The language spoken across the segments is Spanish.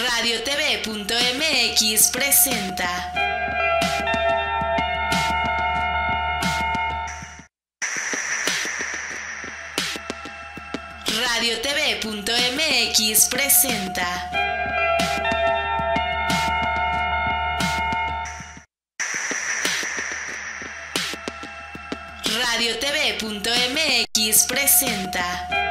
RadioTV.mx presenta. Radio RadioTV.mx presenta. Radio RadioTV.mx presenta.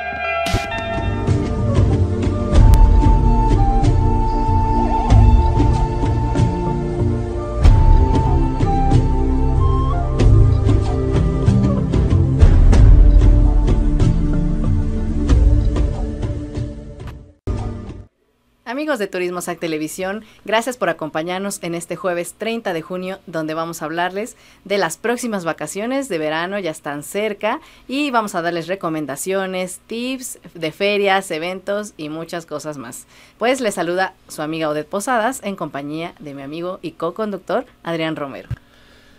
de Turismo SAC Televisión, gracias por acompañarnos en este jueves 30 de junio, donde vamos a hablarles de las próximas vacaciones de verano, ya están cerca, y vamos a darles recomendaciones, tips de ferias, eventos y muchas cosas más. Pues les saluda su amiga Odette Posadas en compañía de mi amigo y co-conductor Adrián Romero.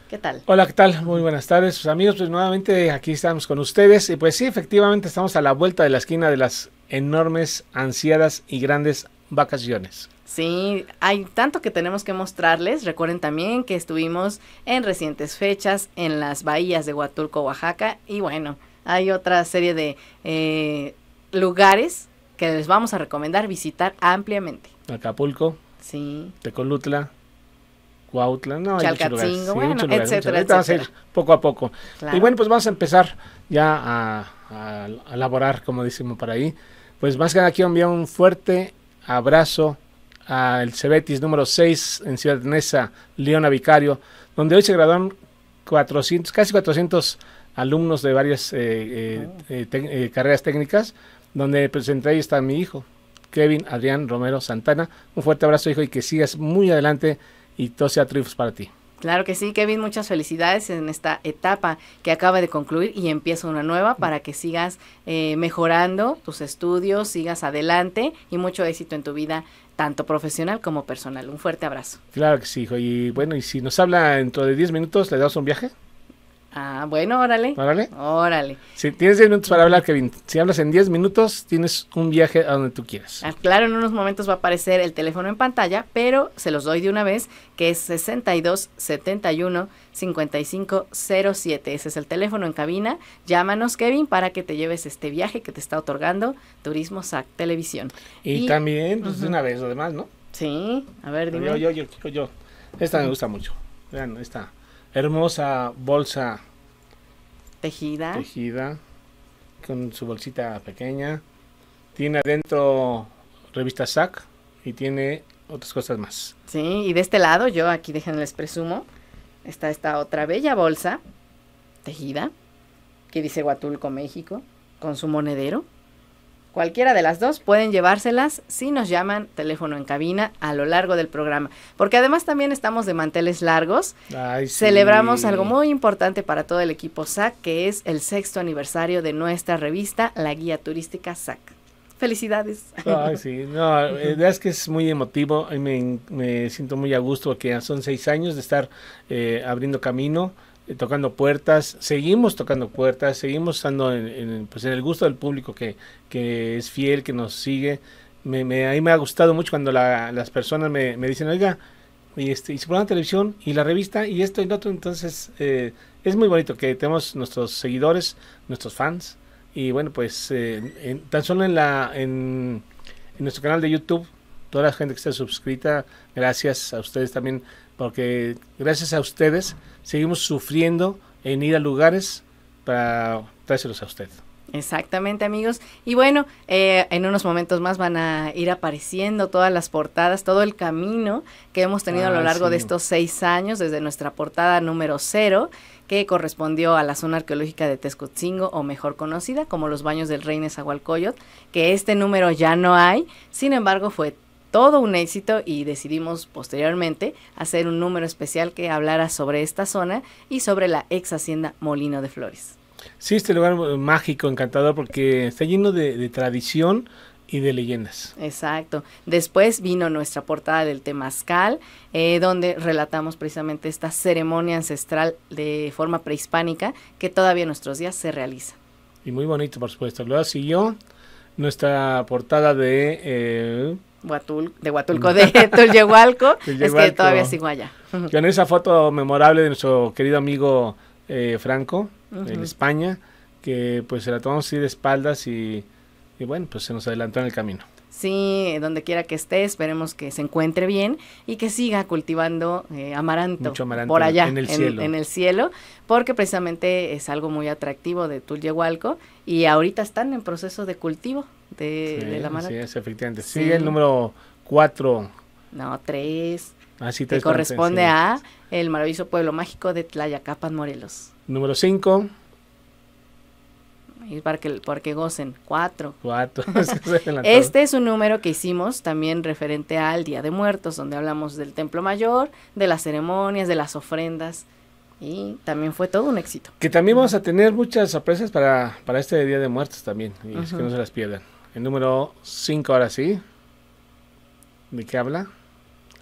¿Qué tal? Hola, ¿qué tal? Muy buenas tardes, sus amigos. Pues nuevamente aquí estamos con ustedes. Y pues sí, efectivamente estamos a la vuelta de la esquina de las enormes, ansiadas y grandes vacaciones. Sí, hay tanto que tenemos que mostrarles. Recuerden también que estuvimos en recientes fechas en las bahías de Huatulco, Oaxaca. Y bueno, hay otra serie de eh, lugares que les vamos a recomendar visitar ampliamente. Acapulco. Sí. Tecolutla. Cuautla, no, hay a poco a poco. Y bueno, pues vamos a empezar ya a, elaborar, como decimos por ahí. Pues más que nada quiero enviar un fuerte abrazo al Cebetis número 6 en Ciudad Neza, Leona Vicario, donde hoy se graduaron casi 400 alumnos de varias eh, eh, eh, carreras técnicas, donde presenté ahí está mi hijo, Kevin Adrián Romero Santana. Un fuerte abrazo, hijo, y que sigas muy adelante y todo sea triunfos para ti. Claro que sí, Kevin, muchas felicidades en esta etapa que acaba de concluir y empieza una nueva para que sigas eh, mejorando tus estudios, sigas adelante y mucho éxito en tu vida, tanto profesional como personal. Un fuerte abrazo. Claro que sí, hijo. Y bueno, y si nos habla dentro de 10 minutos, ¿le damos un viaje? Ah, bueno, órale. Órale. Órale. Si tienes 10 minutos para hablar, Kevin. Si hablas en 10 minutos, tienes un viaje a donde tú quieras. Ah, claro, en unos momentos va a aparecer el teléfono en pantalla, pero se los doy de una vez, que es 62 71 55 07. Ese es el teléfono en cabina. Llámanos, Kevin, para que te lleves este viaje que te está otorgando Turismo SAC Televisión. Y, también, pues de una vez, además, ¿no? Sí, a ver, dime. Yo, yo, yo, yo, yo. Esta me gusta mucho. Vean, esta hermosa bolsa tejida. con su bolsita pequeña. Tiene adentro revista SAC y tiene otras cosas más. Sí, y de este lado yo aquí déjenles presumo, está esta otra bella bolsa tejida que dice Huatulco, México, con su monedero. Cualquiera de las dos pueden llevárselas si nos llaman teléfono en cabina a lo largo del programa. Porque además también estamos de manteles largos. Celebramos algo muy importante para todo el equipo SAC, que es el sexto aniversario de nuestra revista, la guía turística SAC. Felicidades. sí, no, eh, la verdad es que es muy emotivo. Me, me siento muy a gusto que son seis años de estar eh, abriendo camino. Eh, tocando puertas, seguimos tocando puertas, seguimos estando en, pues en el gusto del público que, es fiel, que nos sigue. Me, me, a mí me ha gustado mucho cuando las personas me, dicen, oiga, y, este, y se televisión, y la revista, y esto y lo otro. Entonces, eh, es muy bonito que tenemos nuestros seguidores, nuestros fans. Y bueno, pues eh, tan solo en, la, en, en nuestro canal de YouTube, toda la gente que está suscrita, gracias a ustedes también porque gracias a ustedes seguimos sufriendo en ir a lugares para traérselos a usted. Exactamente, amigos. Y bueno, eh, en unos momentos más van a ir apareciendo todas las portadas, todo el camino que hemos tenido a lo largo de estos seis años, desde nuestra portada número cero, que correspondió a la zona arqueológica de Tezcotzingo, o mejor conocida como los baños del rey Nezahualcóyotl, que este número ya no hay, sin embargo fue todo un éxito y decidimos posteriormente hacer un número especial que hablara sobre esta zona y sobre la ex hacienda Molino de Flores. Sí, este lugar mágico, encantador, porque está lleno de, tradición, y de leyendas. Exacto. Después vino nuestra portada del Temazcal, eh, donde relatamos precisamente esta ceremonia ancestral de forma prehispánica que todavía en nuestros días se realiza. Y muy bonito, por supuesto. Luego siguió nuestra portada de eh, de Huatulco, de Tullehualco, es que todavía sigo allá. Con esa foto memorable de nuestro querido amigo eh, Franco, en España, que pues se la tomamos así de espaldas y bueno, pues se nos adelantó en el camino. Sí, donde quiera que esté, esperemos que se encuentre bien y que siga cultivando eh, amaranto, por allá en el, cielo. porque precisamente es algo muy atractivo de Tulyehualco y ahorita están en proceso de cultivo de, del amaranto. Sí, efectivamente. sí. el número cuatro. No, tres. Ah, que corresponde a el maravilloso pueblo mágico de Tlayacapan, Morelos. Número cinco y para que, para que gocen. Cuatro. Cuatro. este es un número que hicimos también referente al Día de Muertos, donde hablamos del Templo Mayor, de las ceremonias, de las ofrendas. Y también fue todo un éxito. Que también vamos a tener muchas sorpresas para, este Día de Muertos también. Y es que no se las pierdan. El número cinco, ahora sí. ¿De qué habla?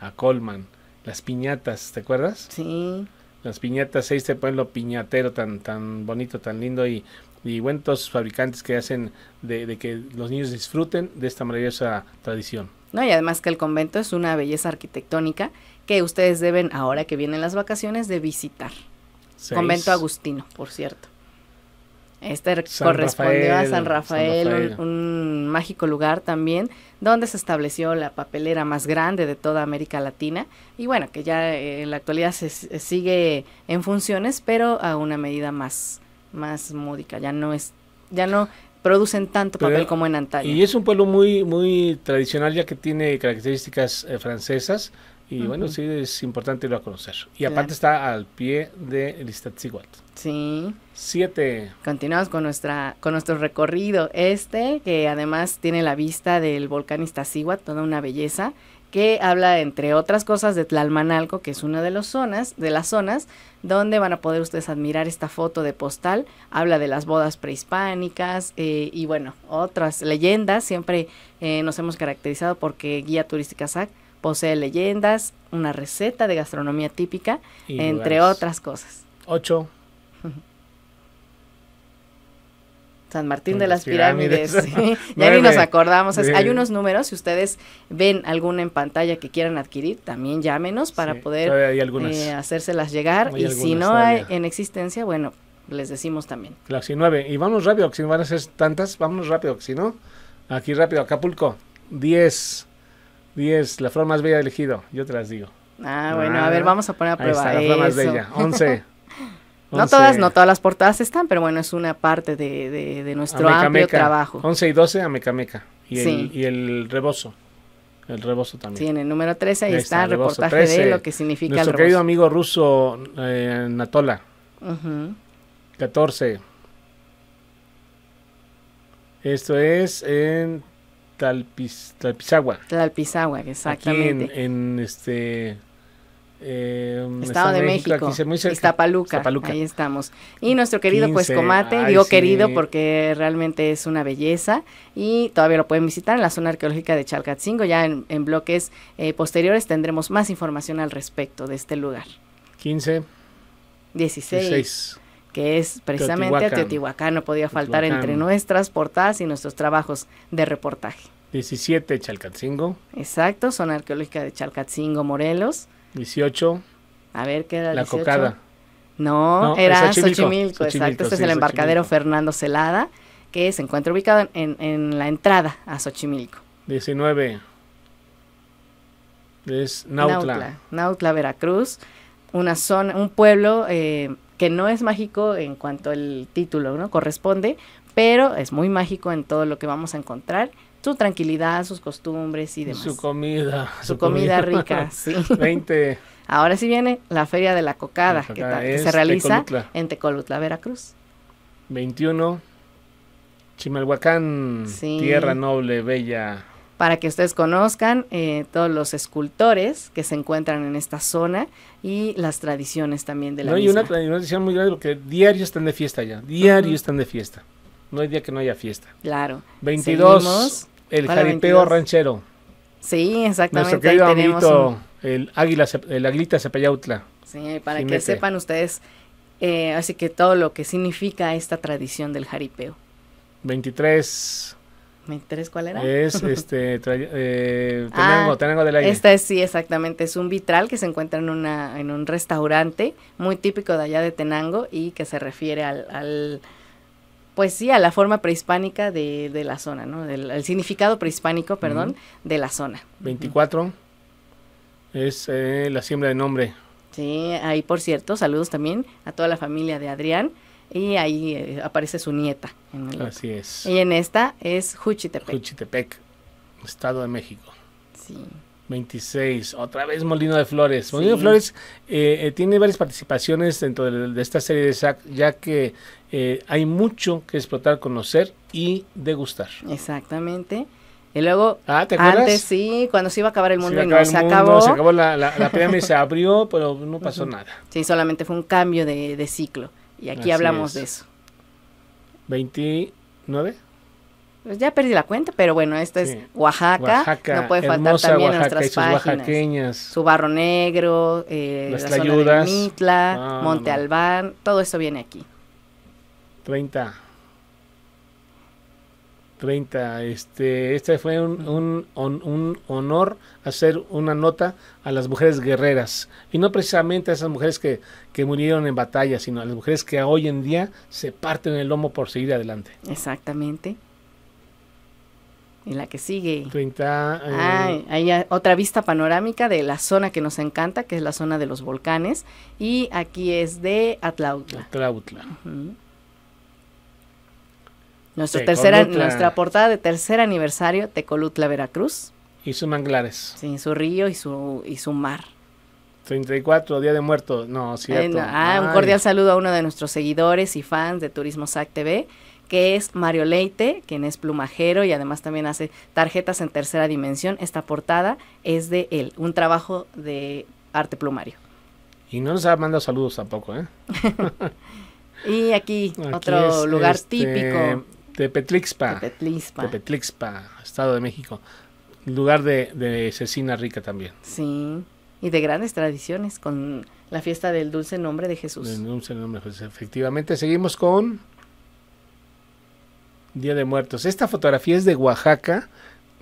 A Colman Las piñatas, ¿te acuerdas? Sí las piñatas, este pueblo piñatero tan tan bonito, tan lindo y y buenos fabricantes que hacen de, que los niños disfruten de esta maravillosa tradición. No, y además que el convento es una belleza arquitectónica que ustedes deben, ahora que vienen las vacaciones, de visitar. Convento Agustino, por cierto. Este corresponde correspondió a San Rafael, Un, mágico lugar también, donde se estableció la papelera más grande de toda América Latina y bueno, que ya eh, en la actualidad se sigue en funciones, pero a una medida más, más múdica, ya no es, ya no producen tanto papel como en Antalya. Y es un pueblo muy, muy tradicional ya que tiene características eh, francesas y bueno, sí es importante irlo a conocer. Y aparte está al pie de Listatziguat. Sí. Siete. Continuamos con, nuestra, con nuestro recorrido este, que además tiene la vista del volcán Iztaccíhuatl, toda una belleza que habla entre otras cosas de Tlalmanalco, que es una de las zonas, de las zonas donde van a poder ustedes admirar esta foto de postal. Habla de las bodas prehispánicas eh, y bueno, otras leyendas. Siempre eh, nos hemos caracterizado porque Guía Turística SAC posee leyendas, una receta de gastronomía típica, entre otras cosas. Ocho. San Martín de las, Pirámides. ya ni nos acordamos. Hay unos números, si ustedes ven alguna en pantalla que quieran adquirir, también llámenos para poder eh, hacérselas llegar. y si no hay en existencia, bueno, les decimos también. La Y vamos rápido, que si no van a ser tantas, vámonos rápido, si no, aquí rápido, Acapulco, 10. 10, la flor más bella elegido, yo te las digo. Ah, bueno, a ver, ah, vamos a poner a prueba. Ahí está, la flor más bella. 11. No todas, no todas las portadas están, pero bueno, es una parte de, nuestro amplio trabajo. 11 y 12 a Mecameca. Y, el, y el rebozo. El rebozo también. Sí, en el número 13 ahí, está, el reportaje de lo que significa nuestro el rebozo. querido amigo ruso eh, Natola. 14. Esto es en Talpizagua. Talpizagua. Talpizagua, exactamente. Aquí en este eh, um, Estado, de México, México aquí ahí estamos. Y nuestro querido pues Comate, digo querido porque realmente es una belleza y todavía lo pueden visitar en la zona arqueológica de Chalcatzingo, ya en, bloques eh, posteriores tendremos más información al respecto de este lugar. 15. 16. que es precisamente Teotihuacán. no podía faltar entre nuestras portadas y nuestros trabajos de reportaje. 17 Chalcatzingo. Exacto, zona arqueológica de Chalcatzingo, Morelos. 18. A ver, ¿qué era? La cocada. No, era Xochimilco, exacto. Este es el embarcadero Fernando Celada, que se encuentra ubicado en, la entrada a Xochimilco. 19. Es Nautla. Nautla, Veracruz. Una zona, un pueblo eh, que no es mágico en cuanto al título, ¿no? Corresponde, pero es muy mágico en todo lo que vamos a encontrar su tranquilidad, sus costumbres y demás. Su comida. Su, comida, rica, sí. 20. Ahora sí viene la Feria de la Cocada, que, se realiza en Tecolutla, Veracruz. 21. Chimalhuacán, tierra noble, bella. Para que ustedes conozcan eh, todos los escultores que se encuentran en esta zona y las tradiciones también de la no, Y una, tradición muy grande porque diario están de fiesta ya, diario están de fiesta. No hay día que no haya fiesta. Claro. 22, el jaripeo ranchero. Sí, exactamente. Nuestro querido el águila, el aguilita Sí, para que sepan ustedes, eh, así que todo lo que significa esta tradición del jaripeo. 23. 23, ¿cuál era? Es este, eh, ah, tenango, de la del Esta es, sí, exactamente, es un vitral que se encuentra en, una, en un restaurante muy típico de allá de Tenango y que se refiere al pues sí, a la forma prehispánica de, de la zona, ¿no? el significado prehispánico, perdón, de la zona. 24 es eh, la siembra de nombre. Sí, ahí por cierto, saludos también a toda la familia de Adrián. Y ahí eh, aparece su nieta. Así es. Y en esta es Juchitepec. Juchitepec, Estado de México. Sí. 26. Otra vez Molino de Flores. Molino de Flores eh, eh, tiene varias participaciones dentro de, esta serie de SAC, ya que eh, hay mucho que explotar, conocer y degustar. Exactamente. Y luego, ah, antes sí, cuando se iba a acabar el mundo, y no, se acabó. Se acabó la, la, la se abrió, pero no pasó nada. Sí, solamente fue un cambio de, ciclo. Y aquí hablamos de eso. ¿29? Pues ya perdí la cuenta, pero bueno, esto es Oaxaca, no puede faltar también nuestras páginas. Su barro negro, eh, Las la Mitla, Monte Albán, todo eso viene aquí. 30. 30. Este, este fue un, un, honor hacer una nota a las mujeres guerreras. Y no precisamente a esas mujeres que, que, murieron en batalla, sino a las mujeres que hoy en día se parten el lomo por seguir adelante. Exactamente. En la que sigue. 30. Ah, hay otra vista panorámica de la zona que nos encanta, que es la zona de los volcanes. Y aquí es de Atlautla. Atlautla. Nuestra, tercera, nuestra portada de tercer aniversario, Tecolutla, Veracruz. Y sus manglares. Sí, su río y su, y su mar. 34, Día de Muertos. No, cierto. Ah, un cordial saludo a uno de nuestros seguidores y fans de Turismo SAC TV que es Mario Leite, quien es plumajero y además también hace tarjetas en tercera dimensión. Esta portada es de él, un trabajo de arte plumario. Y no nos ha mandado saludos tampoco, ¿eh? y aquí, otro lugar este, típico. De De Estado de México. Lugar de, cecina rica también. Sí, y de grandes tradiciones con la fiesta del dulce nombre de Jesús. Del dulce nombre de Jesús, efectivamente. Seguimos con... Día de Muertos. Esta fotografía es de Oaxaca,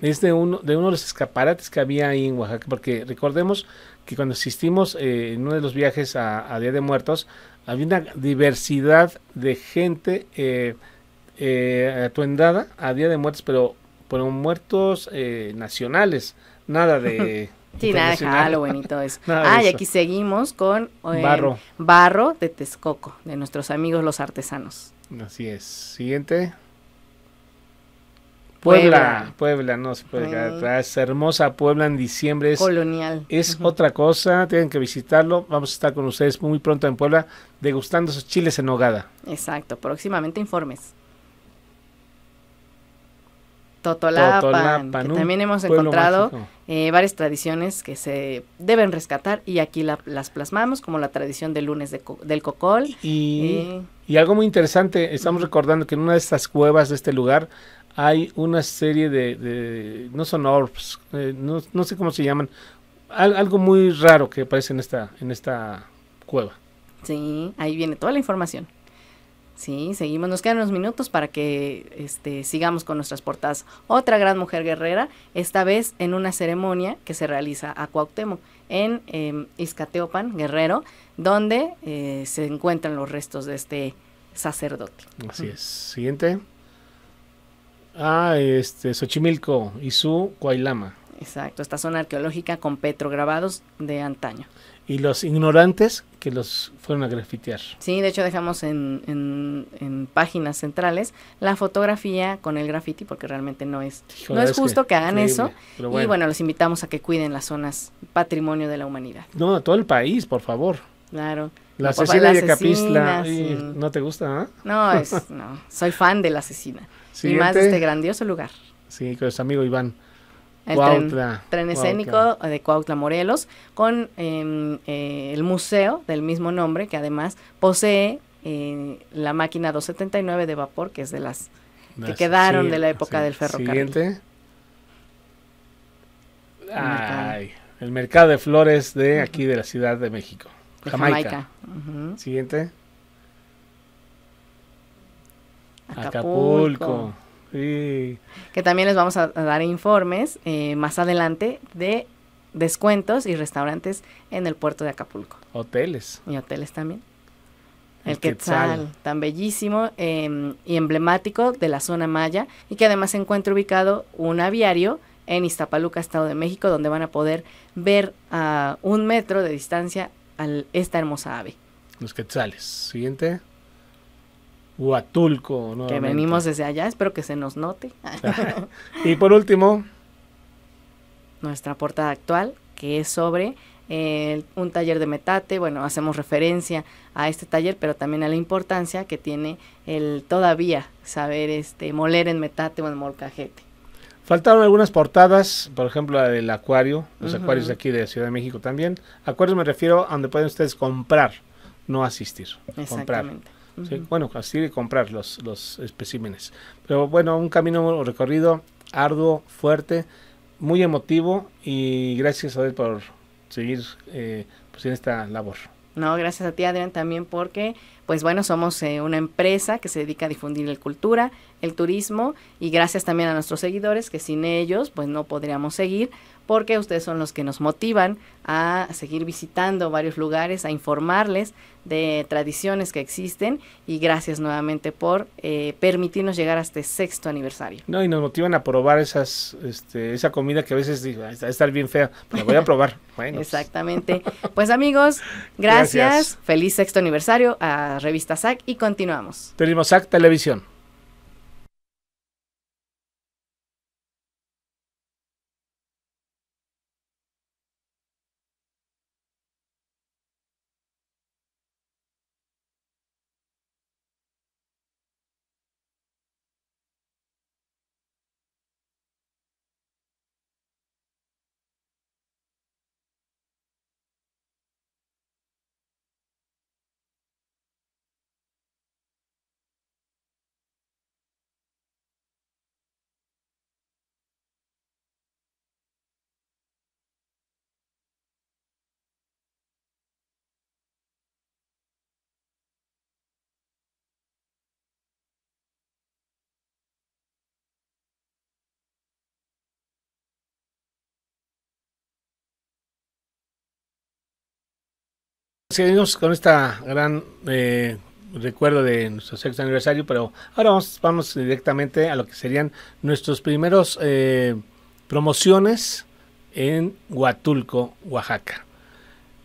es de uno de, uno de los escaparates que había ahí en Oaxaca, porque recordemos que cuando asistimos eh, en uno de los viajes a, Día de Muertos, había una diversidad de gente eh, eh, atuendada a Día de Muertos, pero, por muertos nacionales, nada de... Sí, nada de Halloween y eso. ah, y aquí seguimos con barro. barro de Texcoco, de nuestros amigos los artesanos. Así es. Siguiente. Puebla, Puebla, no se puede quedar ah. Hermosa Puebla en diciembre. Es, Colonial. Es otra cosa, tienen que visitarlo. Vamos a estar con ustedes muy pronto en Puebla degustando sus chiles en hogada. Exacto, próximamente informes. Totolapan, que también hemos encontrado eh, varias tradiciones que se deben rescatar y aquí las plasmamos, como la tradición del lunes del cocol. Y, eh. y algo muy interesante, estamos recordando que en una de estas cuevas de este lugar hay una serie de, no son orbs, eh, no, sé cómo se llaman, algo muy raro que aparece en esta, en esta cueva. Sí, ahí viene toda la información. Sí, seguimos, nos quedan unos minutos para que este, sigamos con nuestras portadas. Otra gran mujer guerrera, esta vez en una ceremonia que se realiza a Cuauhtémoc, en Iscateopan, em, Izcateopan, Guerrero, donde eh, se encuentran los restos de este sacerdote. Así es. Siguiente. Ah, este, Xochimilco y su Coailama. Exacto, esta zona arqueológica con petrograbados de antaño. Y los ignorantes que los fueron a grafitear. Sí, de hecho dejamos en, páginas centrales la fotografía con el graffiti porque realmente no es, no es, justo que, hagan eso. Y bueno, los invitamos a que cuiden las zonas patrimonio de la humanidad. No, todo el país, por favor. Claro. La asesina de Capistla. ¿No te gusta? ¿ah? No, es, no, soy fan de la asesina. Y más de este grandioso lugar. Sí, con su amigo Iván. El tren, escénico de Cuautla Morelos, con em, eh, el museo del mismo nombre, que además posee eh, la máquina 279 de vapor, que es de las que quedaron de la época del ferrocarril. Siguiente. Ay, el mercado de flores de aquí de la Ciudad de México. Jamaica. Siguiente. Acapulco. Que también les vamos a, dar informes eh, más adelante de descuentos y restaurantes en el puerto de Acapulco. Hoteles. Y hoteles también. El, Quetzal, tan bellísimo em, y emblemático de la zona maya y que además se encuentra ubicado un aviario en Iztapaluca, Estado de México, donde van a poder ver a un metro de distancia esta hermosa ave. Los quetzales. Siguiente. Huatulco. Que venimos desde allá, espero que se nos note. y por último. Nuestra portada actual, que es sobre eh, un taller de metate. Bueno, hacemos referencia a este taller, pero también a la importancia que tiene el todavía saber este moler en metate o en molcajete. Faltaron algunas portadas, por ejemplo la del acuario, los acuarios de aquí de Ciudad de México también. Acuarios me refiero a donde pueden ustedes comprar, no asistir. Exactamente. Comprar. Bueno, así y comprar los, especímenes. Pero bueno, un camino recorrido arduo, fuerte, muy emotivo y gracias a él por seguir eh, pues, en esta labor. No, gracias a ti Adrián también porque, pues bueno, somos eh, una empresa que se dedica a difundir la cultura, el turismo y gracias también a nuestros seguidores que sin ellos pues no podríamos seguir porque ustedes son los que nos motivan a seguir visitando varios lugares, a informarles de tradiciones que existen y gracias nuevamente por eh, permitirnos llegar a este sexto aniversario. No, y nos motivan a probar esas, este, esa comida que a veces digo, está estar bien fea, pero voy a probar. Bueno. Pues. Exactamente. Pues amigos, gracias. Feliz sexto aniversario a Revista SAC y continuamos. tenemos SAC Televisión. Seguimos con esta gran eh, recuerdo de nuestro sexto aniversario, pero ahora vamos, directamente a lo que serían nuestros primeros eh, promociones en Huatulco, Oaxaca.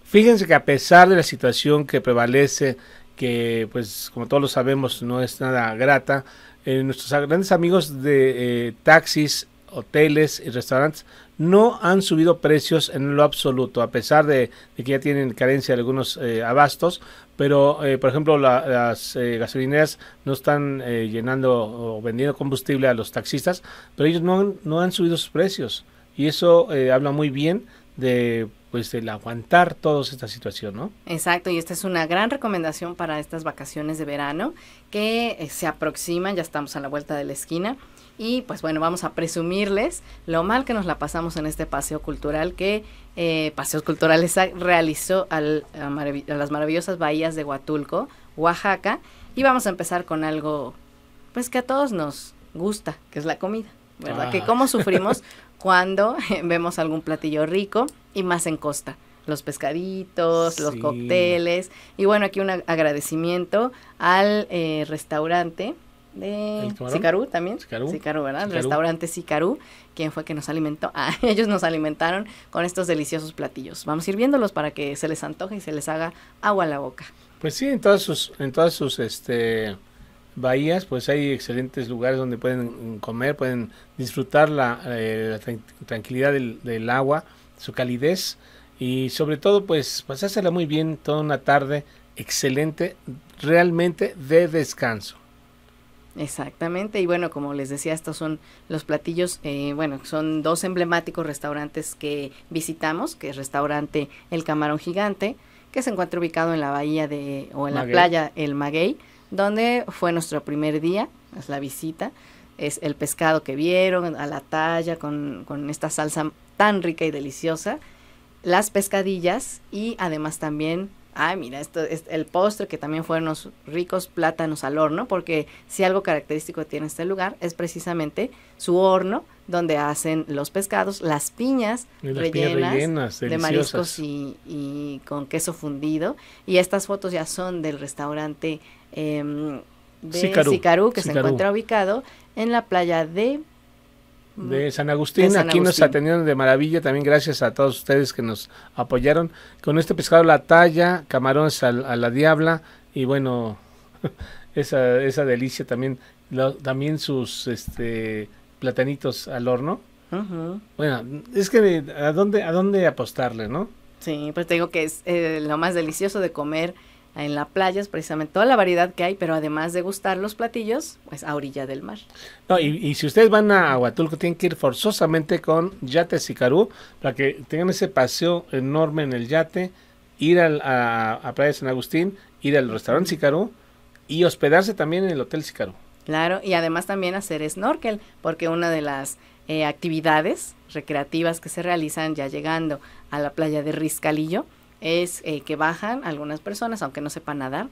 Fíjense que a pesar de la situación que prevalece, que pues como todos lo sabemos no es nada grata, eh, nuestros grandes amigos de taxis hoteles y restaurantes no han subido precios en lo absoluto, a pesar de, que ya tienen carencia de algunos eh, abastos, pero eh, por ejemplo las eh, gasolineras no están llenando o vendiendo combustible a los taxistas, pero ellos no, han subido sus precios y eso habla muy bien de pues el aguantar toda esta situación, ¿no? Exacto, y esta es una gran recomendación para estas vacaciones de verano que se aproximan, ya estamos a la vuelta de la esquina. Y pues bueno, vamos a presumirles lo mal que nos la pasamos en este paseo cultural que eh, Paseos Culturales realizó al, a, las maravillosas bahías de Huatulco, Oaxaca. Y vamos a empezar con algo pues que a todos nos gusta, que es la comida, ¿verdad? Que ah. cómo sufrimos cuando vemos algún platillo rico y más en costa. Los pescaditos, los cócteles. Y bueno, aquí un agradecimiento al eh, restaurante de Sicarú también. Sicarú. ¿verdad? El restaurante Sicarú, quien fue que nos alimentó. Ah, ellos nos alimentaron con estos deliciosos platillos. Vamos sirviéndolos para que se les antoje y se les haga agua a la boca. Pues sí, en todas sus, en todas sus este, bahías, pues hay excelentes lugares donde pueden comer, pueden disfrutar la, eh, tranquilidad del, del, agua, su calidez y sobre todo, pues pasársela muy bien toda una tarde excelente, realmente de descanso. Exactamente, y bueno, como les decía, estos son los platillos, eh, bueno, son dos emblemáticos restaurantes que visitamos, que es restaurante El Camarón Gigante, que se encuentra ubicado en la bahía de, o en la playa El Maguey, donde fue nuestro primer día, es la visita, es el pescado que vieron a la talla, con, con esta salsa tan rica y deliciosa, las pescadillas y además también ay mira, esto es el postre que también fueron los ricos plátanos al horno, porque si algo característico tiene este lugar es precisamente su horno donde hacen los pescados, las piñas, rellenas, de mariscos y, con queso fundido. Y estas fotos ya son del restaurante em, de Sicarú, que se encuentra ubicado en la playa de de San Agustín. Aquí nos atendieron de maravilla. También gracias a todos ustedes que nos apoyaron con este pescado la talla, camarones a, la diabla y bueno, esa, esa delicia también. también sus este platanitos al horno. Bueno, es que ¿a dónde, a dónde apostarle, ¿no? Sí, pues te digo que es eh, lo más delicioso de comer en la playa, es precisamente toda la variedad que hay, pero además de gustar los platillos, pues a orilla del mar. No, y, si ustedes van a Huatulco, tienen que ir forzosamente con Yate Sicarú, para que tengan ese paseo enorme en el yate, ir al, a, Playa San Agustín, ir al restaurante Sicarú y hospedarse también en el Hotel Sicarú. Claro, y además también hacer snorkel, porque una de las eh, actividades recreativas que se realizan ya llegando a la playa de Riscalillo, es eh, que bajan algunas personas, aunque no sepan nadar,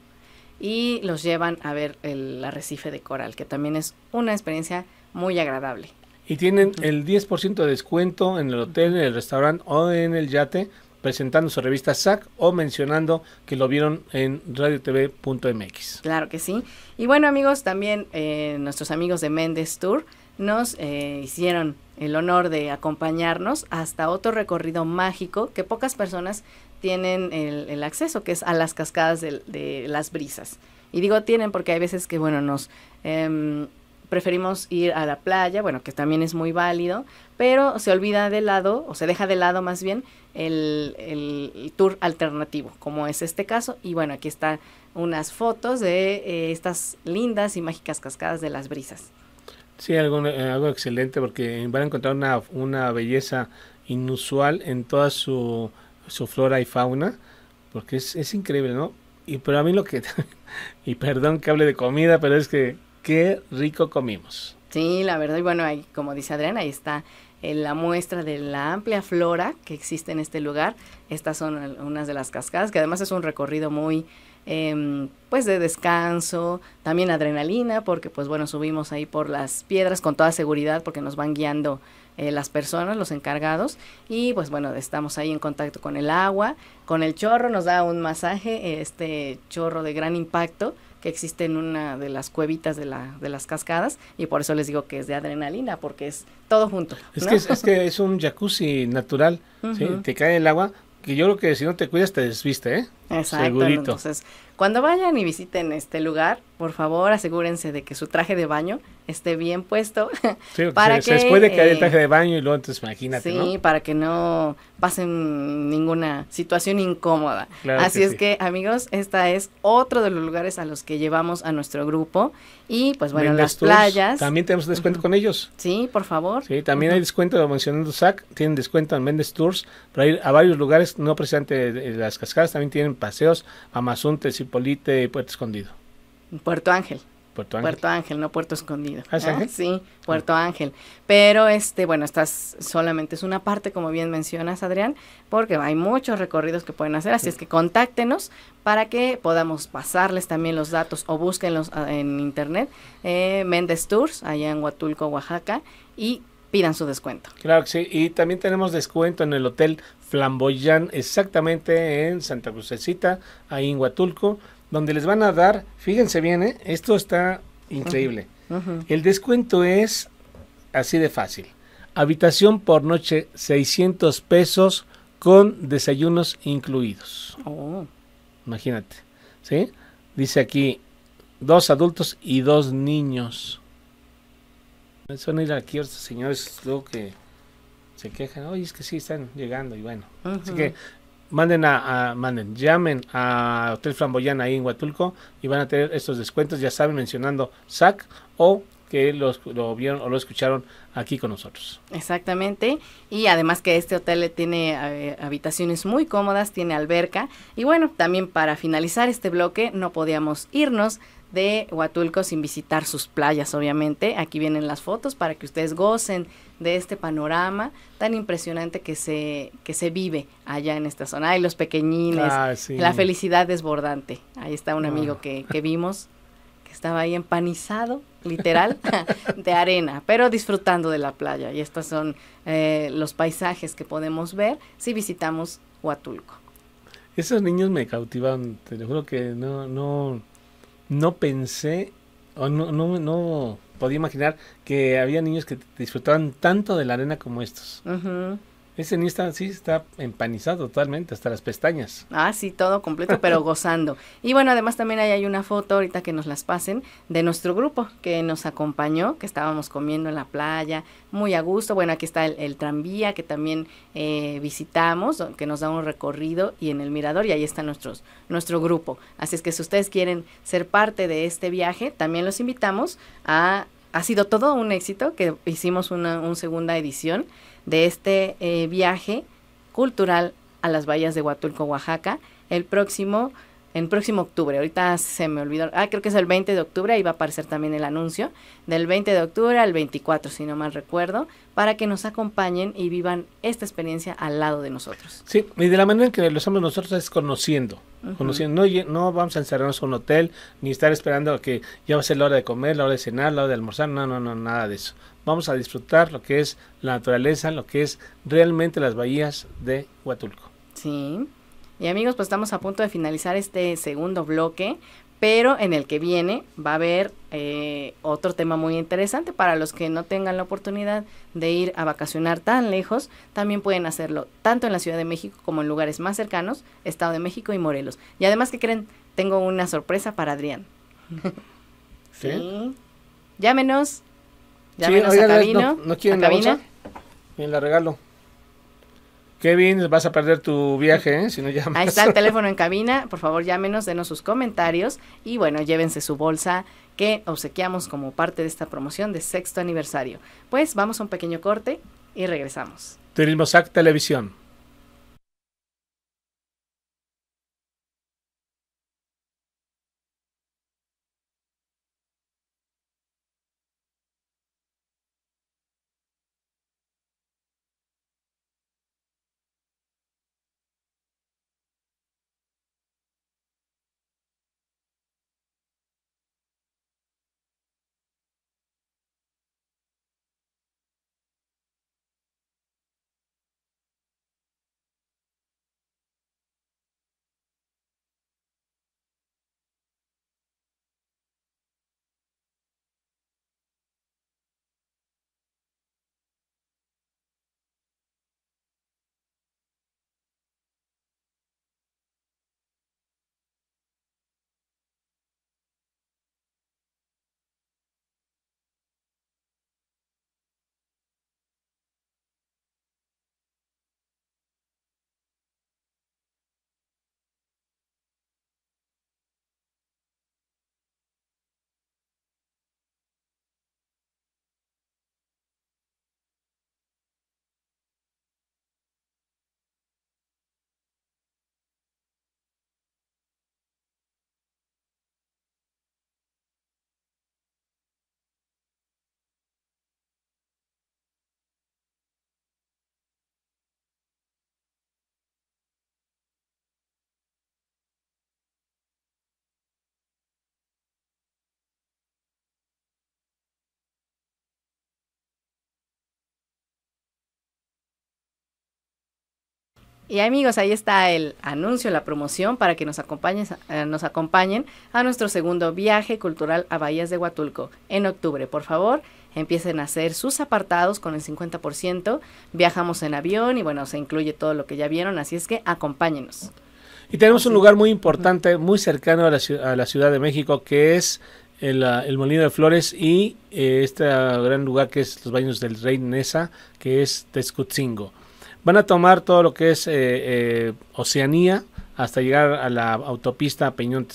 y los llevan a ver el arrecife de coral, que también es una experiencia muy agradable. Y tienen el 10% de descuento en el hotel, en el restaurante o en el yate, presentando su revista SAC o mencionando que lo vieron en radiotv.mx. Claro que sí. Y bueno amigos, también eh, nuestros amigos de Mendes Tour nos eh, hicieron el honor de acompañarnos hasta otro recorrido mágico que pocas personas tienen el, acceso, que es a las cascadas de, las brisas. Y digo tienen porque hay veces que, bueno, nos... Em, preferimos ir a la playa, bueno, que también es muy válido, pero se olvida de lado, o se deja de lado más bien, el, tour alternativo, como es este caso. Y bueno, aquí están unas fotos de eh, estas lindas y mágicas cascadas de las brisas. Sí, algo, eh, algo excelente porque van a encontrar una belleza inusual en toda su su flora y fauna, porque es, increíble, ¿no? Y pero a mí lo que, y perdón que hable de comida, pero es que qué rico comimos. Sí, la verdad, y bueno, ahí, como dice Adriana, ahí está eh, la muestra de la amplia flora que existe en este lugar. Estas son unas de las cascadas, que además es un recorrido muy, em, pues, de descanso, también adrenalina, porque, pues, bueno, subimos ahí por las piedras con toda seguridad, porque nos van guiando eh, las personas, los encargados, y pues bueno, estamos ahí en contacto con el agua, con el chorro, nos da un masaje, este chorro de gran impacto que existe en una de las cuevitas de, la, de las cascadas, y por eso les digo que es de adrenalina, porque es todo junto. Es, que es, que es, un jacuzzi natural, te cae el agua, que yo creo que si no te cuidas te desviste, ¿eh? Exacto. Segurito. Entonces, cuando vayan y visiten este lugar, por favor asegúrense de que su traje de baño esté bien puesto. para que, se puede caer el eh, traje de baño y luego entonces imagínate. Sí, para que no pasen ninguna situación incómoda. Así es que amigos, esta es otro de los lugares a los que llevamos a nuestro grupo y pues bueno, las playas. También tenemos descuento con ellos. Sí, por favor. Sí, también hay descuento, lo mencionando sac tienen descuento en Mendes Tours para ir a varios lugares, no precisamente las cascadas, también tienen paseos a Mazunte, y Puerto Escondido. Puerto Ángel. Puerto Ángel. no Puerto Escondido. ¿Ah, sí, ah, ah. Puerto Ángel. Pero este, bueno, estás solamente es una parte, como bien mencionas, Adrián, porque hay muchos recorridos que pueden hacer, así es que contáctenos para que podamos pasarles también los datos o búsquenlos en internet, eh, Tours, allá en Huatulco, Oaxaca, y pidan su descuento. Claro que sí, y también tenemos descuento en el Hotel Flamboyán, exactamente en Santa Crucecita, ahí en Huatulco donde les van a dar, fíjense bien, ¿eh? esto está increíble. El descuento es así de fácil. Habitación por noche 600 pesos con desayunos incluidos. Oh. Imagínate, ¿sí? Dice aquí dos adultos y dos niños. son ir aquí estos señores luego que se quejan, oye, es que sí están llegando y bueno. Así que manden a, manden, llamen a Hotel Flamboyán ahí en Huatulco y van a tener estos descuentos, ya saben, mencionando SAC o que los, lo vieron o lo escucharon aquí con nosotros. Exactamente, y además que este hotel tiene eh, habitaciones muy cómodas, tiene alberca, y bueno, también para finalizar este bloque no podíamos irnos de Huatulco sin visitar sus playas, obviamente. Aquí vienen las fotos para que ustedes gocen de este panorama tan impresionante que se, que se vive allá en esta zona. Ay, los pequeñines, ah, la felicidad desbordante. Ahí está un ah. amigo que, vimos que estaba ahí empanizado, literal, de arena, pero disfrutando de la playa. Y estos son eh, los paisajes que podemos ver si visitamos Huatulco. Esos niños me cautivan, te lo juro que no, no, no pensé o no, no, podía imaginar que había niños que disfrutaban tanto de la arena como estos. Ese Insta sí está empanizado totalmente, hasta las pestañas. Ah, sí, todo completo, pero gozando. Y bueno, además también ahí hay una foto ahorita que nos las pasen de nuestro grupo que nos acompañó, que estábamos comiendo en la playa, muy a gusto. Bueno, aquí está el, tranvía que también eh, visitamos, que nos da un recorrido y en el mirador, y ahí está nuestros, nuestro grupo. Así es que si ustedes quieren ser parte de este viaje, también los invitamos a... Ha sido todo un éxito que hicimos una, una segunda edición de este eh, viaje cultural a las vallas de Huatulco, Oaxaca, el próximo en próximo octubre. Ahorita se me olvidó. Ah, creo que es el 20 de octubre, ahí va a aparecer también el anuncio. Del 20 de octubre al 24, si no mal recuerdo, para que nos acompañen y vivan esta experiencia al lado de nosotros. Sí, y de la manera en que lo hacemos nosotros es conociendo. conociendo. No, no vamos a encerrarnos en un hotel ni estar esperando que ya va a ser la hora de comer, la hora de cenar, la hora de almorzar. No, no, no, nada de eso. Vamos a disfrutar lo que es la naturaleza, lo que es realmente las bahías de Huatulco. Sí. Y amigos, pues estamos a punto de finalizar este segundo bloque, pero en el que viene va a haber eh, otro tema muy interesante para los que no tengan la oportunidad de ir a vacacionar tan lejos, también pueden hacerlo tanto en la Ciudad de México como en lugares más cercanos, Estado de México y Morelos. Y además que creen, tengo una sorpresa para Adrián. ¿Sí? Llámenos. Llámenos a no, la Bien, la regalo. Kevin, vas a perder tu viaje, ¿eh? si no llamas. Ahí está el teléfono en cabina, por favor llámenos, denos sus comentarios y bueno, llévense su bolsa que obsequiamos como parte de esta promoción de sexto aniversario. Pues vamos a un pequeño corte y regresamos. Turismo SAC Televisión. Y amigos, ahí está el anuncio, la promoción para que nos, acompañen, eh, nos acompañen a nuestro segundo viaje cultural a Bahías de Huatulco en octubre. Por favor, empiecen a hacer sus apartados con el 50%. Viajamos en avión y bueno, se incluye todo lo que ya vieron, así es que acompáñenos. Y tenemos un lugar muy importante, muy cercano a la, Ciudad de México, que es el, Molino de Flores y eh, este gran lugar que es los Baños del Rey Nesa, que es Tezcutzingo. Van a tomar todo lo que es eh, eh, Oceanía hasta llegar a la autopista Peñón,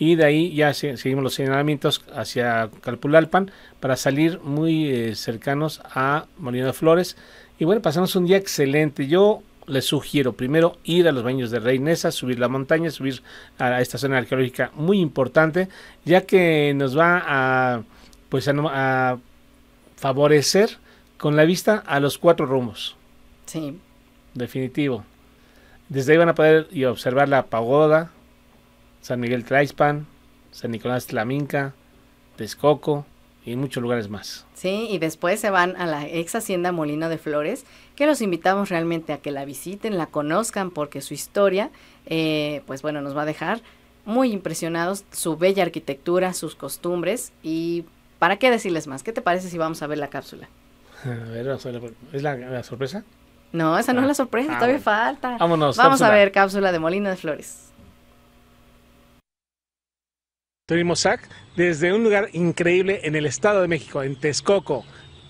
y de ahí ya seguimos los señalamientos hacia Calpulalpan para salir muy eh, cercanos a Molino de Flores. Y bueno, pasamos un día excelente. Yo les sugiero primero ir a los baños de Reinesa, subir la montaña, subir a esta zona arqueológica muy importante, ya que nos va a pues a favorecer con la vista a los cuatro rumbos. Sí. Definitivo. Desde ahí van a poder y observar la pagoda, San Miguel Traispan, San Nicolás Tlaminca, Texcoco y muchos lugares más. Sí, y después se van a la ex hacienda Molino de Flores, que los invitamos realmente a que la visiten, la conozcan, porque su historia, eh, pues bueno, nos va a dejar muy impresionados, su bella arquitectura, sus costumbres y... ¿Para qué decirles más? ¿Qué te parece si vamos a ver la cápsula? A ver, ¿es la, sorpresa? No, esa no es ah. la sorpresa, ah, todavía falta. Vámonos. Vamos a ver cápsula de Molino de Flores. Tuvimos SAC desde un lugar increíble en el Estado de México, en Texcoco,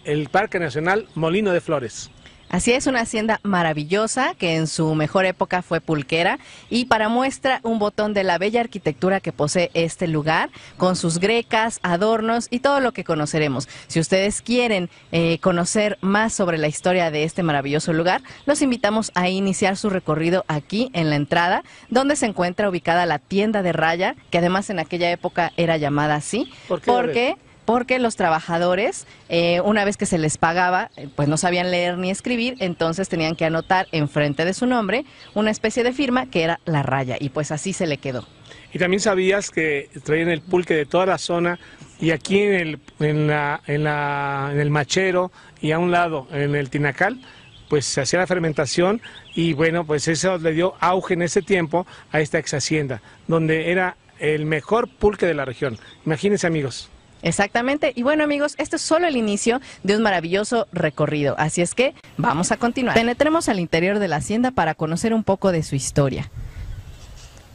el Parque Nacional Molino de Flores. Así es, una hacienda maravillosa que en su mejor época fue pulquera y para muestra un botón de la bella arquitectura que posee este lugar con sus grecas, adornos y todo lo que conoceremos. Si ustedes quieren eh, conocer más sobre la historia de este maravilloso lugar, los invitamos a iniciar su recorrido aquí en la entrada donde se encuentra ubicada la tienda de raya, que además en aquella época era llamada así, porque porque los trabajadores, eh, una vez que se les pagaba, eh, pues no sabían leer ni escribir, entonces tenían que anotar enfrente de su nombre una especie de firma que era la raya, y pues así se le quedó. Y también sabías que traían el pulque de toda la zona y aquí en el, en la, en la, en el machero y a un lado en el tinacal, pues se hacía la fermentación y bueno, pues eso le dio auge en ese tiempo a esta ex hacienda, donde era el mejor pulque de la región. Imagínense amigos. Exactamente. Y bueno amigos, esto es solo el inicio de un maravilloso recorrido. Así es que vamos a continuar. Penetremos al interior de la hacienda para conocer un poco de su historia.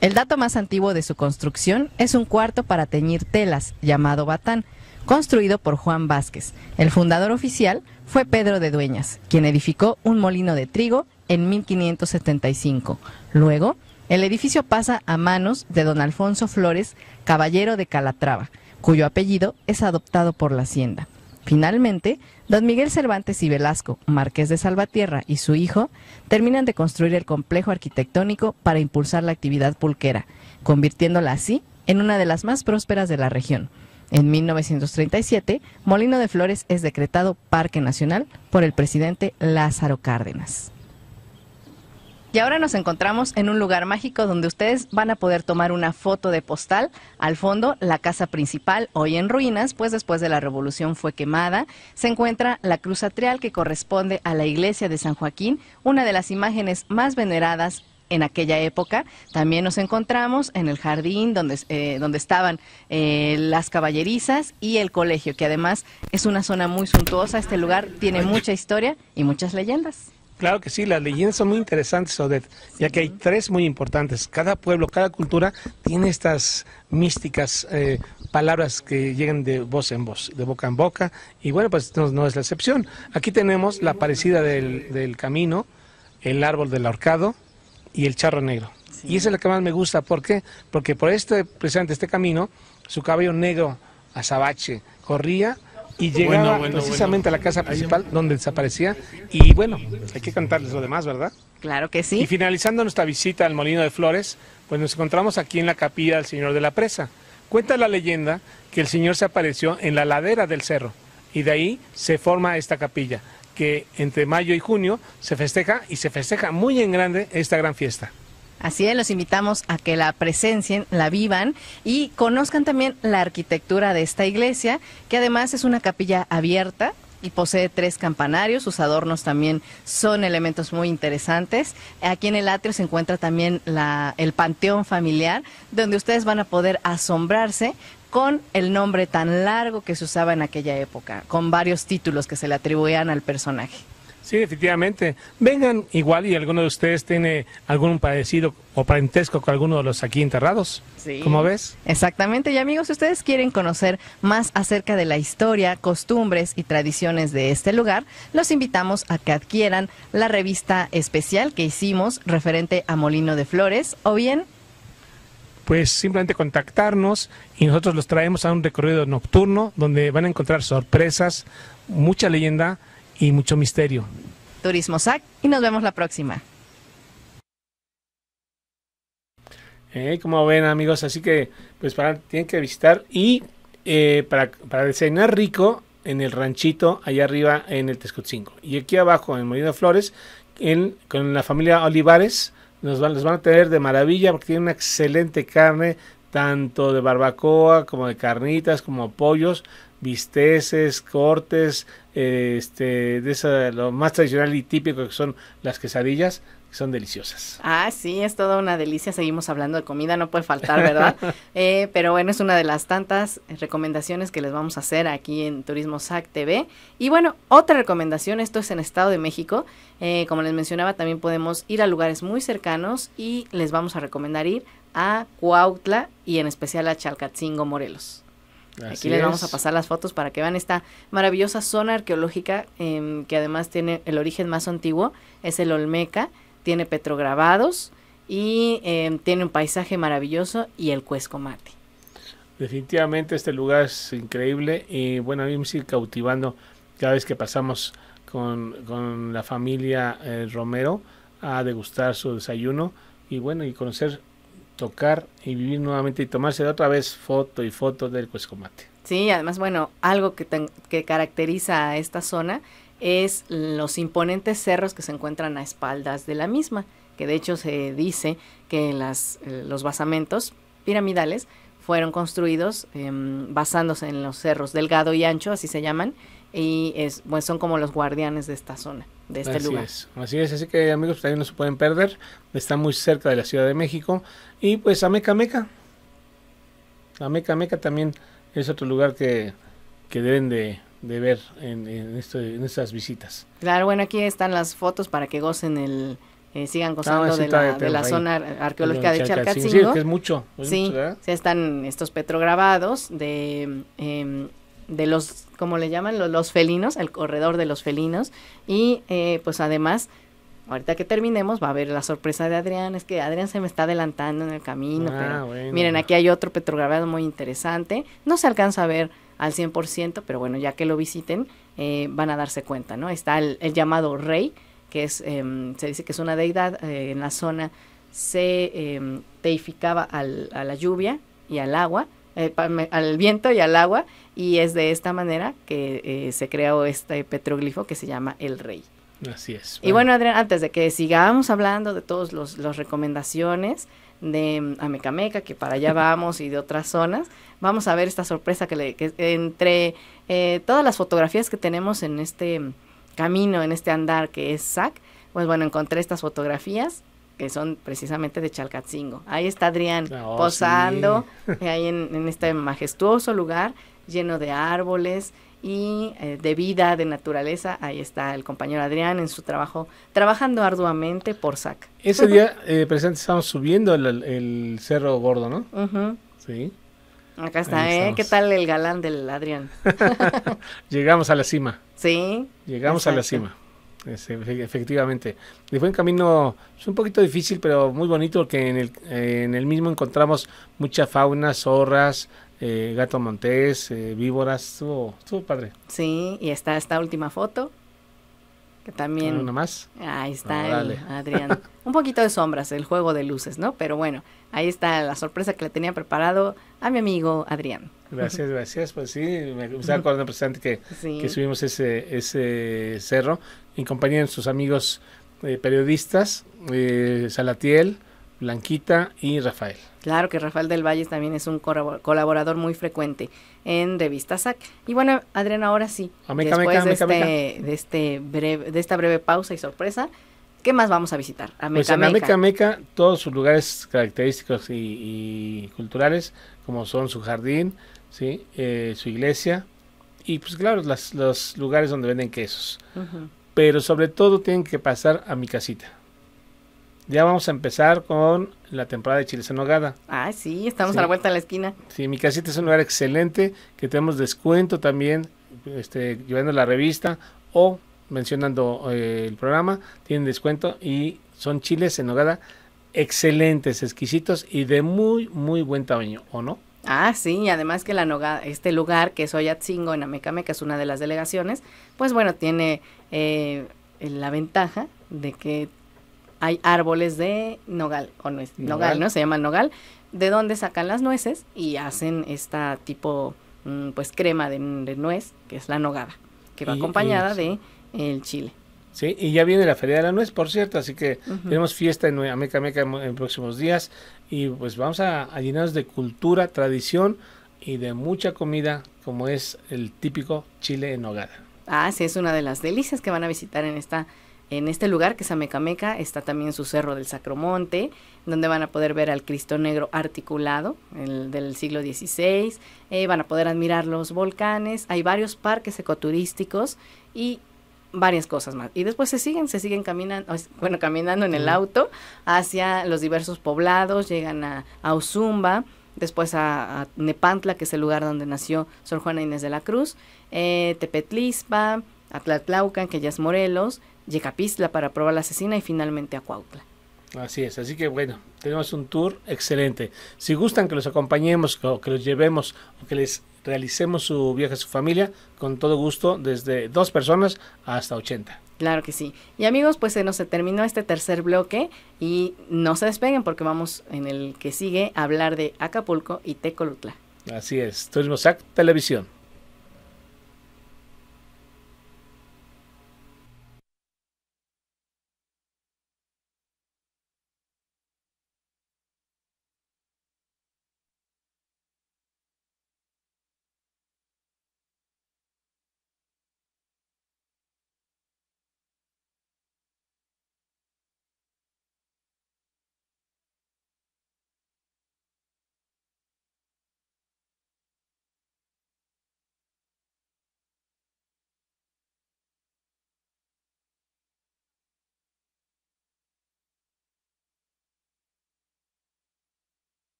El dato más antiguo de su construcción es un cuarto para teñir telas, llamado batán, construido por Juan Vázquez. El fundador oficial fue Pedro de Dueñas, quien edificó un molino de trigo en 1575. Luego, el edificio pasa a manos de don Alfonso Flores, caballero de Calatrava, cuyo apellido es adoptado por la Hacienda. Finalmente, don Miguel Cervantes y Velasco, marqués de Salvatierra, y su hijo terminan de construir el complejo arquitectónico para impulsar la actividad pulquera, convirtiéndola así en una de las más prósperas de la región. En 1937, Molino de Flores es decretado Parque Nacional por el presidente Lázaro Cárdenas. Y ahora nos encontramos en un lugar mágico donde ustedes van a poder tomar una foto de postal. Al fondo, la casa principal, hoy en ruinas, pues después de la revolución fue quemada. Se encuentra la cruz atrial que corresponde a la iglesia de San Joaquín, una de las imágenes más veneradas en aquella época. También nos encontramos en el jardín donde, eh, donde estaban eh, las caballerizas y el colegio, que además es una zona muy suntuosa. Este lugar tiene mucha historia y muchas leyendas. Claro que sí, las leyendas son muy interesantes, Odette, ya que hay tres muy importantes. Cada pueblo, cada cultura tiene estas místicas eh, palabras que llegan de voz en voz, de boca en boca, y bueno, pues no, es la excepción. Aquí tenemos la parecida del, camino, el árbol del ahorcado y el charro negro. Y esa es la que más me gusta, ¿por qué? Porque por este, precisamente este camino, su cabello negro, azabache, corría y llegaba precisamente a la casa principal donde desaparecía. Y bueno, hay que contarles lo demás, ¿verdad? Claro que sí. Y finalizando nuestra visita al Molino de Flores, pues nos encontramos aquí en la capilla del Señor de la Presa. Cuenta la leyenda que el Señor se apareció en la ladera del cerro y de ahí se forma esta capilla que entre mayo y junio se festeja y se festeja muy en grande esta gran fiesta. Así es, los invitamos a que la presencien, la vivan y conozcan también la arquitectura de esta iglesia, que además es una capilla abierta y posee tres campanarios. Sus adornos también son elementos muy interesantes. Aquí en el atrio se encuentra también el panteón familiar, donde ustedes van a poder asombrarse con el nombre tan largo que se usaba en aquella época, con varios títulos que se le atribuían al personaje. Sí, efectivamente. Vengan igual y alguno de ustedes tiene algún parecido o parentesco con alguno de los aquí enterrados. Sí. ¿Cómo ves? Exactamente. Y amigos, si ustedes quieren conocer más acerca de la historia, costumbres y tradiciones de este lugar, los invitamos a que adquieran la revista especial que hicimos referente a Molino de Flores o bien pues simplemente contactarnos y nosotros los traemos a un recorrido nocturno donde van a encontrar sorpresas, mucha leyenda, y mucho misterio. Turismo SAC y nos vemos la próxima. Eh, como ven amigos, así que pues para, tienen que visitar y eh, para, para desayunar rico en el ranchito allá arriba en el 5. Y aquí abajo en Molino Flores, con la familia Olivares, nos van, los van a tener de maravilla porque tienen una excelente carne, tanto de barbacoa como de carnitas, como pollos bisteces, cortes, eh, este, de lo más tradicional y típico que son las quesadillas, que son deliciosas. Ah, sí, es toda una delicia. Seguimos hablando de comida, no puede faltar, ¿verdad? Eh, pero bueno, es una de las tantas recomendaciones que les vamos a hacer aquí en Turismo SAC TV. Y bueno, otra recomendación, esto es en Estado de México. Eh, como les mencionaba, también podemos ir a lugares muy cercanos y les vamos a recomendar ir a Cuautla y en especial a Chalcatzingo, Morelos. Aquí les vamos a pasar las fotos para que vean esta maravillosa zona arqueológica em, que además tiene el origen más antiguo, es el Olmeca, tiene petrograbados y em, tiene un paisaje maravilloso y el Cuescomate. Mate. Definitivamente este lugar es increíble y bueno, a mí me sigue cautivando cada vez que pasamos con, la familia eh, Romero a degustar su desayuno y bueno, y conocer tocar y vivir nuevamente y tomarse de otra vez foto y foto del Cuescomate. Sí, además, bueno, algo que, que caracteriza a esta zona es los imponentes cerros que se encuentran a espaldas de la misma, que de hecho se dice que las, eh, los basamentos piramidales fueron construidos em, basándose en los cerros delgado y ancho, así se llaman, y es, pues son como los guardianes de esta zona, de este así lugar. Es, así es, así que amigos, también pues, no se pueden perder, está muy cerca de la Ciudad de México y pues Ameca Meca. Ameca Meca también es otro lugar que, deben de, ver este, en, estas visitas. Claro, bueno, aquí están las fotos para que gocen el... Eh, sigan gozando ah, de, la, zona arqueológica de Chalcatzingo. Sí, es que es mucho. sí, están estos petrograbados de, em, de los como le llaman los, felinos, el corredor de los felinos. Y eh, pues además, ahorita que terminemos, va a haber la sorpresa de Adrián. Es que Adrián se me está adelantando en el camino. Ah, pero miren, aquí hay otro petrograbado muy interesante. No se alcanza a ver al 100%, pero bueno, ya que lo visiten, eh, van a darse cuenta, ¿no? Está el, llamado rey, que es, em, se dice que es una deidad eh, en la zona se em, teificaba al, a la lluvia y al agua, eh, al viento y al agua, y es de esta manera que eh, se creó este petroglifo que se llama El Rey. Así es. Y bueno, Adrián, antes de que sigamos hablando de todas las los recomendaciones de mm, Amecameca, que para allá vamos, y de otras zonas, vamos a ver esta sorpresa que, le, entre eh, todas las fotografías que tenemos en este camino, en este andar que es SAC, pues bueno, encontré estas fotografías que son precisamente de Chalcatzingo. Ahí está Adrián ah, oh, posando, ahí en, este majestuoso lugar lleno de árboles y eh, de vida, de naturaleza. Ahí está el compañero Adrián en su trabajo, trabajando arduamente por SAC. Ese día, eh, presente, estamos subiendo el, Cerro Gordo, ¿no? Sí. Acá está, ¿eh? ¿Qué tal el galán del Adrián? Llegamos a la cima. Sí. Llegamos a la cima. Es, e, e, efectivamente. fue un camino es un poquito difícil, pero muy bonito porque eh, en el, mismo encontramos mucha fauna, zorras, eh, gato montés, eh, víboras, estuvo, padre. Sí, y está esta última foto, que también... ¿Una más? Ahí está, ah, Adrián. un poquito de sombras, el juego de luces, ¿no? Pero bueno, ahí está la sorpresa que le tenía preparado a mi amigo Adrián. Gracias, gracias. Pues sí, me estaba acordando precisamente que, que subimos ese, ese cerro en compañía de sus amigos eh, periodistas, eh, Salatiel, Blanquita y Rafael. Claro que Rafael del Valle también es un colaborador muy frecuente en Revista SAC. Y bueno, Adriana, ahora sí, ameca, ah, después este, de, este, breve, de esta breve pausa y sorpresa, ¿Qué más vamos a visitar? a pues en todos sus lugares característicos y, y, culturales, como son su jardín, ¿sí? Eh, su iglesia y pues claro, los lugares donde venden quesos. Pero sobre todo tienen que pasar a mi casita. Ya vamos a empezar con la temporada de chiles en hogada. Ah, sí, estamos a la vuelta de la esquina. Sí, mi casita es un lugar excelente, que tenemos descuento también, este, llevando la revista o mencionando eh, el programa, tienen descuento y son chiles en excelentes, exquisitos y de muy, muy buen tamaño, ¿o no? Ah, sí, además que la noga, este lugar que es Oyatzingo en Amecame, que es una de las delegaciones, pues bueno, tiene eh, la ventaja de que hay árboles de nogal, o no nogal. ¿no? Se llama nogal, de donde sacan las nueces y hacen esta tipo, mm, pues crema de, de nuez, que es la nogada, que va acompañada de el chile. Sí, y ya viene la Feria de la Nuez, por cierto, así que tenemos fiesta en Amecameca en próximos días y pues vamos a, llenarnos de cultura, tradición y de mucha comida como es el típico chile en nogada. Ah, sí, es una de las delicias que van a visitar en esta en este lugar que es Amecameca, está también su Cerro del Sacromonte, donde van a poder ver al Cristo Negro articulado el, del siglo XVI, eh, van a poder admirar los volcanes, hay varios parques ecoturísticos y varias cosas más. Y después se siguen, se siguen caminando, bueno, caminando en el auto hacia los diversos poblados, llegan a, Uzumba, después a, Nepantla, que es el lugar donde nació Sor Juana Inés de la Cruz, eh, Tepetlispa, Atlatlaucan, que ya es Morelos, Yecapistla para probar la asesina y finalmente a Cuautla. Así es, así que bueno, tenemos un tour excelente. Si gustan que los acompañemos, o que los llevemos, o que les realicemos su viaje a su familia con todo gusto, desde dos personas hasta 80. Claro que sí. Y amigos, pues se nos terminó este tercer bloque y no se despeguen porque vamos en el que sigue a hablar de Acapulco y Tecolutla. Así es, Turismo SAC Televisión.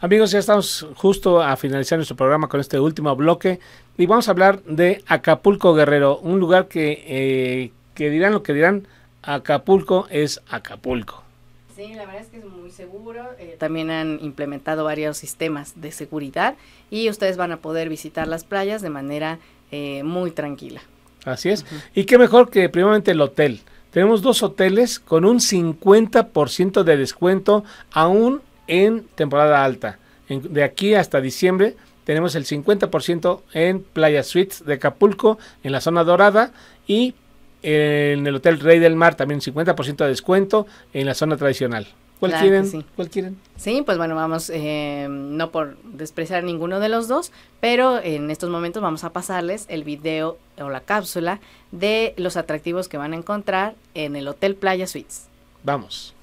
Amigos, ya estamos justo a finalizar nuestro programa con este último bloque y vamos a hablar de Acapulco Guerrero, un lugar que, eh, dirán lo que dirán, Acapulco es Acapulco. Sí, la verdad es que es muy seguro. Eh, también han implementado varios sistemas de seguridad y ustedes van a poder visitar las playas de manera eh, muy tranquila. Así es. Y qué mejor que primeramente el hotel. Tenemos dos hoteles con un 50% de descuento aún. un en temporada alta. de aquí hasta diciembre tenemos el 50% en Playa Suites de Acapulco, en la zona dorada, y en el Hotel Rey del Mar también 50% de descuento en la zona tradicional. ¿Cuál quieren? Sí. quieren? Sí, pues bueno, vamos, eh, no por despreciar ninguno de los dos, pero en estos momentos vamos a pasarles el video o la cápsula de los atractivos que van a encontrar en el Hotel Playa Suites. Vamos.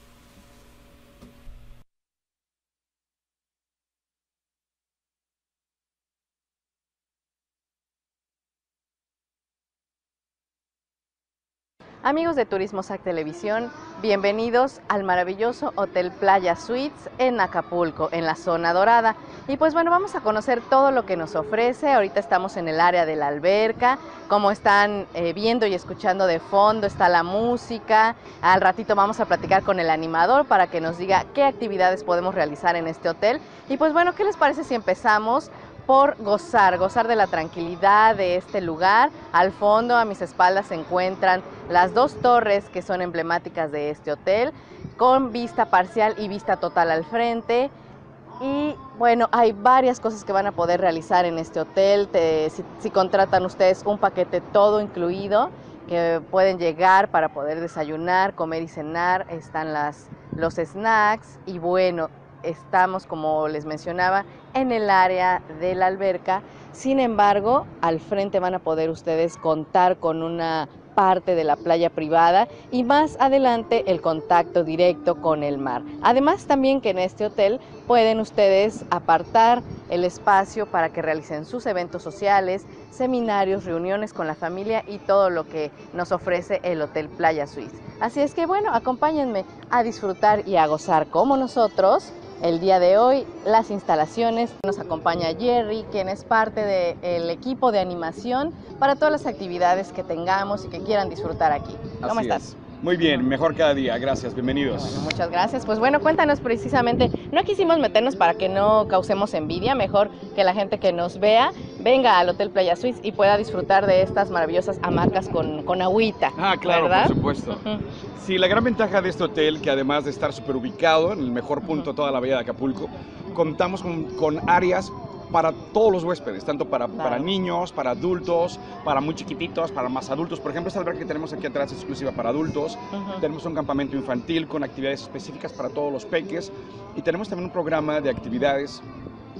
Amigos de Turismo SAC Televisión, bienvenidos al maravilloso Hotel Playa Suites en Acapulco, en la zona dorada. Y pues bueno, vamos a conocer todo lo que nos ofrece. Ahorita estamos en el área de la alberca, como están eh, viendo y escuchando de fondo, está la música. Al ratito vamos a platicar con el animador para que nos diga qué actividades podemos realizar en este hotel. Y pues bueno, ¿qué les parece si empezamos por gozar, gozar de la tranquilidad de este lugar. Al fondo, a mis espaldas, se encuentran las dos torres que son emblemáticas de este hotel, con vista parcial y vista total al frente. Y bueno, hay varias cosas que van a poder realizar en este hotel. si, si contratan ustedes un paquete todo incluido, que pueden llegar para poder desayunar, comer y cenar, están las, los snacks y bueno, estamos, como les mencionaba, en el área de la alberca. Sin embargo, al frente van a poder ustedes contar con una parte de la playa privada y más adelante el contacto directo con el mar. Además también que en este hotel pueden ustedes apartar el espacio para que realicen sus eventos sociales, seminarios, reuniones con la familia y todo lo que nos ofrece el Hotel Playa Suiz. Así es que bueno, acompáñenme a disfrutar y a gozar como nosotros el día de hoy las instalaciones. Nos acompaña Jerry, quien es parte del equipo de animación para todas las actividades que tengamos y que quieran disfrutar aquí. ¿Cómo estás? Muy bien, mejor cada día. Gracias, bienvenidos. muchas gracias. Pues bueno, cuéntanos precisamente, no quisimos meternos para que no causemos envidia, mejor que la gente que nos vea venga al Hotel Playa Suiz y pueda disfrutar de estas maravillosas hamacas con, con agüita. Ah, claro, por supuesto. Sí, la gran ventaja de este hotel, que además de estar súper ubicado en el mejor punto de toda la bahía de Acapulco, contamos con, con áreas para todos los huéspedes, tanto para, niños, para adultos, para muy chiquititos, para más adultos. Por ejemplo, esta alberca que tenemos aquí atrás es exclusiva para adultos. Tenemos un campamento infantil con actividades específicas para todos los peques y tenemos también un programa de actividades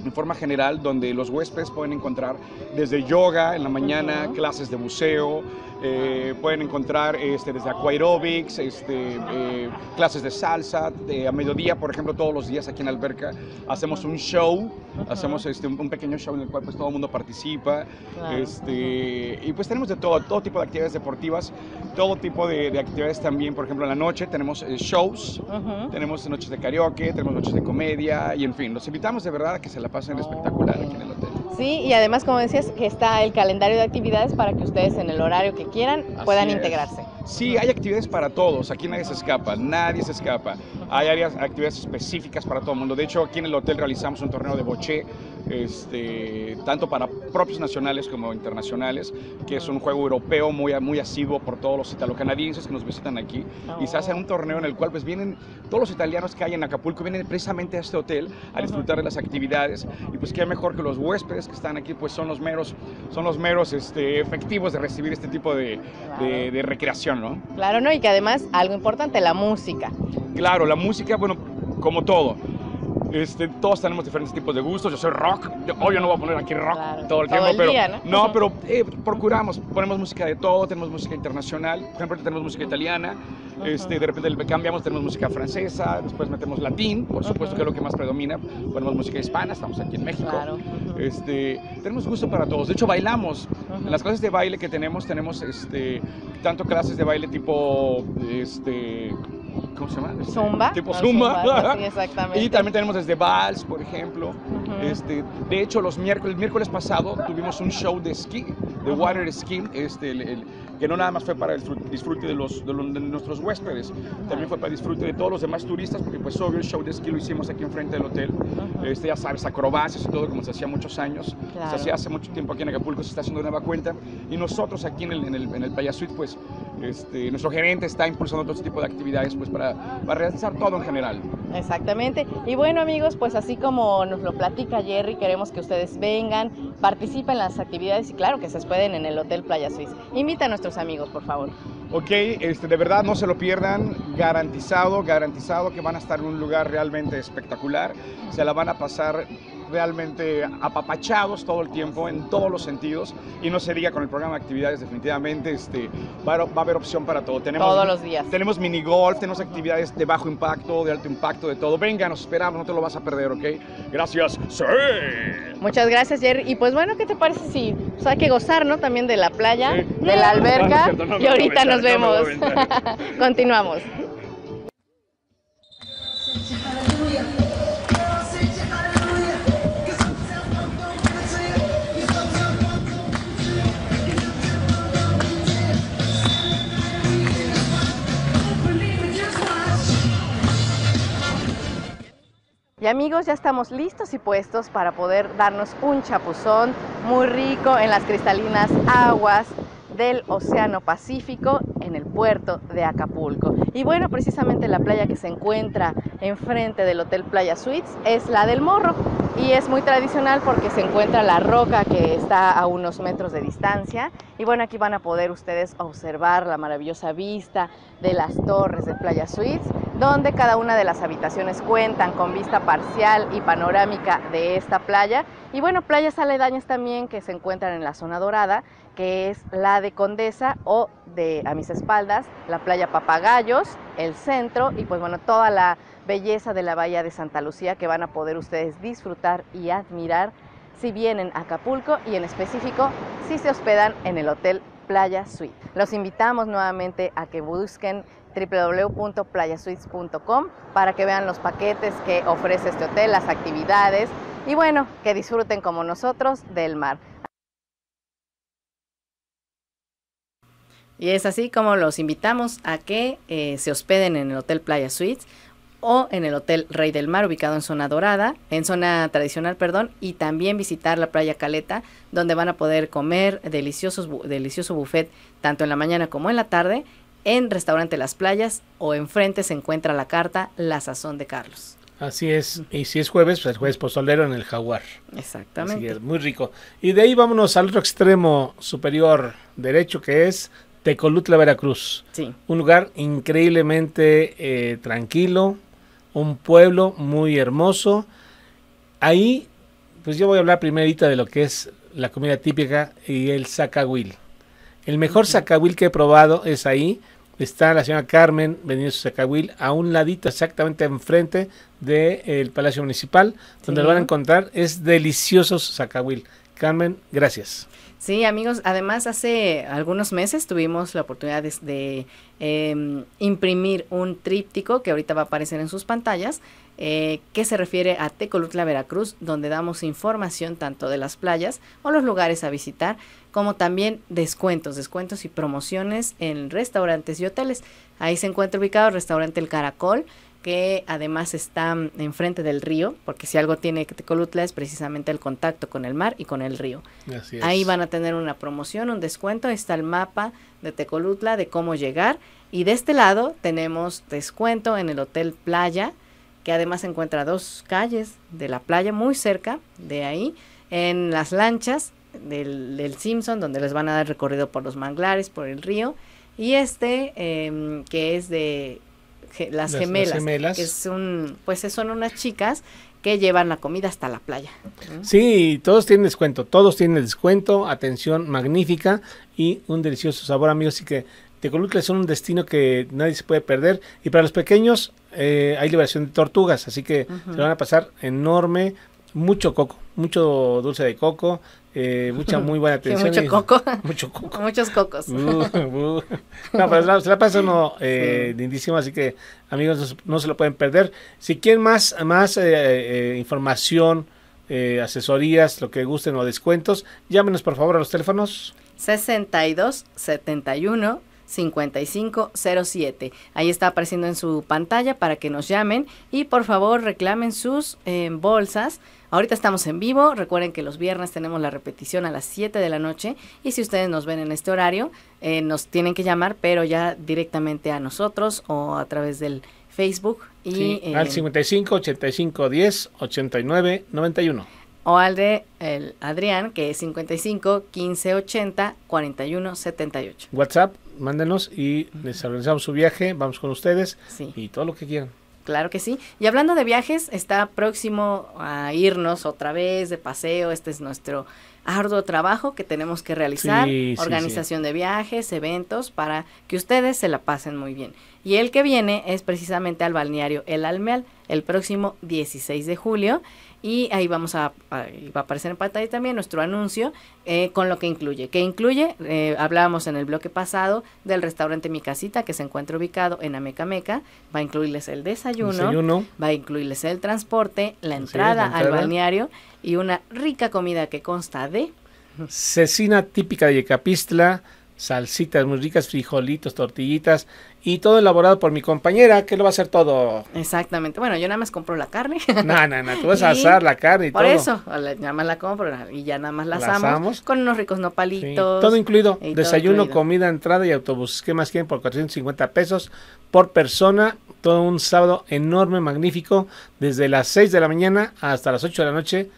en forma general donde los huéspedes pueden encontrar desde yoga en la mañana, clases de buceo, eh, pueden encontrar este, desde aquaerobics, este, eh, clases de salsa. a mediodía, por ejemplo, todos los días aquí en Alberca hacemos un show, hacemos este, un, pequeño show en el cual pues, todo el mundo participa. Este, Y pues tenemos de todo, todo tipo de actividades deportivas, todo tipo de, actividades también. Por ejemplo, en la noche tenemos eh, shows, tenemos noches de karaoke, tenemos noches de comedia y en fin, los invitamos de verdad a que se la pasen oh. espectacular aquí en el hotel. Sí, y además, como decías, que está el calendario de actividades para que ustedes en el horario que quieran puedan integrarse. Sí, hay actividades para todos, aquí nadie se escapa, nadie se escapa. Hay áreas, actividades específicas para todo el mundo. De hecho, aquí en el hotel realizamos un torneo de boché, este, tanto para propios nacionales como internacionales, que es un juego europeo muy, muy asiduo por todos los italo-canadienses que nos visitan aquí. Y se hace un torneo en el cual pues vienen todos los italianos que hay en Acapulco, vienen precisamente a este hotel a disfrutar de las actividades. Y pues qué mejor que los huéspedes que están aquí, pues son los meros, son los meros este, efectivos de recibir este tipo de recreación. Claro, no, y que además algo importante, la música. Claro, la música, bueno, como todo, este, todos tenemos diferentes tipos de gustos. Yo soy rock. Yo, oh, no voy a poner aquí rock todo el tiempo, pero ¿no? pero eh, procuramos. Ponemos música de todo. Tenemos música internacional. Por ejemplo, tenemos música italiana. este, de repente cambiamos. Tenemos música francesa. Después metemos latín, por supuesto que es lo que más predomina. Ponemos música hispana. Estamos aquí en México. Este, tenemos gusto para todos. De hecho, bailamos. En las clases de baile que tenemos tenemos este, tanto clases de baile tipo este ¿cómo se llama? Este, zumba. Tipo ah, zumba. Y también tenemos desde vals, por ejemplo. este, de hecho, los miércoles, el miércoles pasado tuvimos un show de esquí, de water ski, este, el, que no nada más fue para el disfrute de, los, de, nuestros huéspedes, también fue para el disfrute de todos los demás turistas, porque pues obvio el show de esquí lo hicimos aquí enfrente del hotel. este, ya sabes, acrobacias y todo, como se hacía muchos años. Se hacía hace mucho tiempo aquí en Acapulco, se está haciendo de nueva cuenta. Y nosotros aquí en el, en el, en el Payasuit, pues este, nuestro gerente está impulsando todo tipo de actividades pues, para para, realizar todo en general. Exactamente. Y bueno amigos, pues así como nos lo platica Jerry, queremos que ustedes vengan, participen en las actividades y claro que se pueden en el Hotel Playa suiza Invita a nuestros amigos, por favor. Ok, este, de verdad no se lo pierdan, garantizado, garantizado que van a estar en un lugar realmente espectacular, se la van a pasar realmente apapachados todo el tiempo, en todos los sentidos. Y no se diga con el programa de actividades, definitivamente este, va, a, haber opción para todo. Tenemos, todos los días. Tenemos mini golf, tenemos actividades de bajo impacto, de alto impacto, de todo. Venga, nos esperamos, no te lo vas a perder, ¿ok? Gracias. Muchas gracias, Jerry. Y pues bueno, ¿qué te parece si pues hay que gozar, ¿no? También de la playa, de la alberca. y ahorita nos vemos. Continuamos. Y amigos, ya estamos listos y puestos para poder darnos un chapuzón muy rico en las cristalinas aguas del Océano Pacífico en el puerto de Acapulco. Y bueno, precisamente la playa que se encuentra enfrente del Hotel Playa Suites es la del Morro y es muy tradicional porque se encuentra la roca que está a unos metros de distancia. Y bueno, aquí van a poder ustedes observar la maravillosa vista de las torres de Playa Suites, donde cada una de las habitaciones cuentan con vista parcial y panorámica de esta playa. Y bueno, playas aledañas también que se encuentran en la zona dorada que es la de Condesa o de a mis espaldas, la playa Papagayos, el centro y pues bueno, toda la belleza de la bahía de Santa Lucía que van a poder ustedes disfrutar y admirar si vienen a Acapulco y en específico si se hospedan en el Hotel Playa Suite. Los invitamos nuevamente a que busquen www.playasuites.com para que vean los paquetes que ofrece este hotel, las actividades y bueno, que disfruten como nosotros del mar. Y es así como los invitamos a que eh, se hospeden en el Hotel Playa Suites o en el Hotel Rey del Mar, ubicado en zona dorada, en zona tradicional, perdón, y también visitar la playa Caleta, donde van a poder comer delicioso buffet tanto en la mañana como en la tarde, en Restaurante Las Playas o enfrente se encuentra la carta La Sazón de Carlos. Así es, y si es jueves, pues el jueves pozolero en el Jaguar. Exactamente. Así es, muy rico. Y de ahí vámonos al otro extremo superior derecho que es Tecolutla, Veracruz. Un lugar increíblemente eh, tranquilo, un pueblo muy hermoso. Ahí, pues yo voy a hablar primerita de lo que es la comida típica y el zacahuil. El mejor zacahuil que he probado es ahí. Está la señora Carmen vendiendo su zacahuil a un ladito, exactamente enfrente del Palacio Municipal, donde lo van a encontrar. Es delicioso su zacahuil. Carmen, gracias. Sí, amigos, además hace algunos meses tuvimos la oportunidad de, em, imprimir un tríptico que ahorita va a aparecer en sus pantallas, eh, que se refiere a Tecolutla, Veracruz, donde damos información tanto de las playas o los lugares a visitar, como también descuentos, descuentos y promociones en restaurantes y hoteles. Ahí se encuentra ubicado el restaurante El Caracol, que además está enfrente del río, porque si algo tiene Tecolutla es precisamente el contacto con el mar y con el río. Así es. Ahí van a tener una promoción, un descuento, está el mapa de Tecolutla de cómo llegar y de este lado tenemos descuento en el Hotel Playa, que además encuentra dos calles de la playa muy cerca de ahí, en las lanchas del, Simpson, donde les van a dar recorrido por los manglares, por el río, y este em, que es de las, gemelas, Que son, pues son unas chicas que llevan la comida hasta la playa. Sí, todos tienen descuento, todos tienen descuento, atención magnífica y un delicioso sabor, amigos, así que que es un destino que nadie se puede perder y para los pequeños eh, hay liberación de tortugas, así que se van a pasar enorme, mucho coco, mucho dulce de coco, eh, mucha muy buena atención. mucho, coco. Muchos cocos. Uh, uh. No, pero la, se la pasa uno eh, lindísimo, así que amigos no, se lo pueden perder. Si quieren más, más eh, información, asesorías, lo que gusten o descuentos, llámenos por favor a los teléfonos. 62 71 5507. Ahí está apareciendo en su pantalla para que nos llamen y por favor reclamen sus bolsas Ahorita estamos en vivo, recuerden que los viernes tenemos la repetición a las 7 de la noche y si ustedes nos ven en este horario, eh, nos tienen que llamar, pero ya directamente a nosotros o a través del Facebook. Y, al 55 85 10 89 91. O al de el Adrián, que es 55 15 80 41 78. WhatsApp, mándenos y les organizamos su viaje, vamos con ustedes y todo lo que quieran. Claro que sí. Y hablando de viajes, está próximo a irnos otra vez de paseo. Este es nuestro arduo trabajo que tenemos que realizar, organización de viajes, eventos, para que ustedes se la pasen muy bien. Y el que viene es precisamente al balneario El Almeal, el próximo 16 de julio y ahí vamos a, va a aparecer en pantalla también nuestro anuncio eh, con lo que incluye. Que incluye, eh, hablábamos en el bloque pasado del restaurante Mi Casita que se encuentra ubicado en Amecameca, va a incluirles el desayuno, va a incluirles el transporte, la entrada, al balneario y una rica comida que consta de... Cecina típica de Yecapistla, salsitas muy ricas, frijolitos, tortillitas y todo elaborado por mi compañera que lo va a hacer todo. Exactamente. Bueno, yo nada más compro la carne. No, no, no, tú vas a asar la carne y por todo. Por eso, nada más la compro y ya nada más la, asamos, con unos ricos nopalitos. Todo incluido, desayuno, comida, entrada y autobús. ¿Qué más quieren por 450 pesos por persona? Todo un sábado enorme, magnífico, desde las 6 de la mañana hasta las 8 de la noche,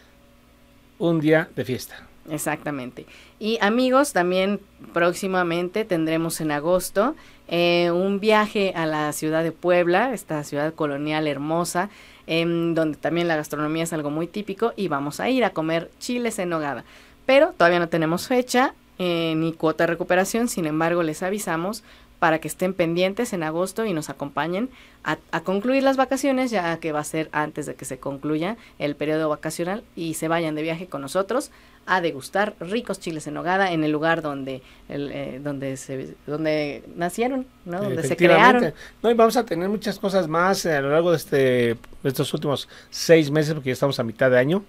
un día de fiesta. Exactamente. Y amigos, también próximamente tendremos en agosto eh, un viaje a la ciudad de Puebla, esta ciudad colonial hermosa, em, donde también la gastronomía es algo muy típico y vamos a ir a comer chiles en nogada. Pero todavía no tenemos fecha eh, ni cuota de recuperación, sin embargo les avisamos para que estén pendientes en agosto y nos acompañen a, concluir las vacaciones, ya que va a ser antes de que se concluya el periodo vacacional y se vayan de viaje con nosotros a degustar ricos chiles en hogada en el lugar donde el, eh, donde se, donde nacieron, ¿no? donde se crearon. No, y vamos a tener muchas cosas más eh, a lo largo de, este, estos últimos seis meses, porque ya estamos a mitad de año.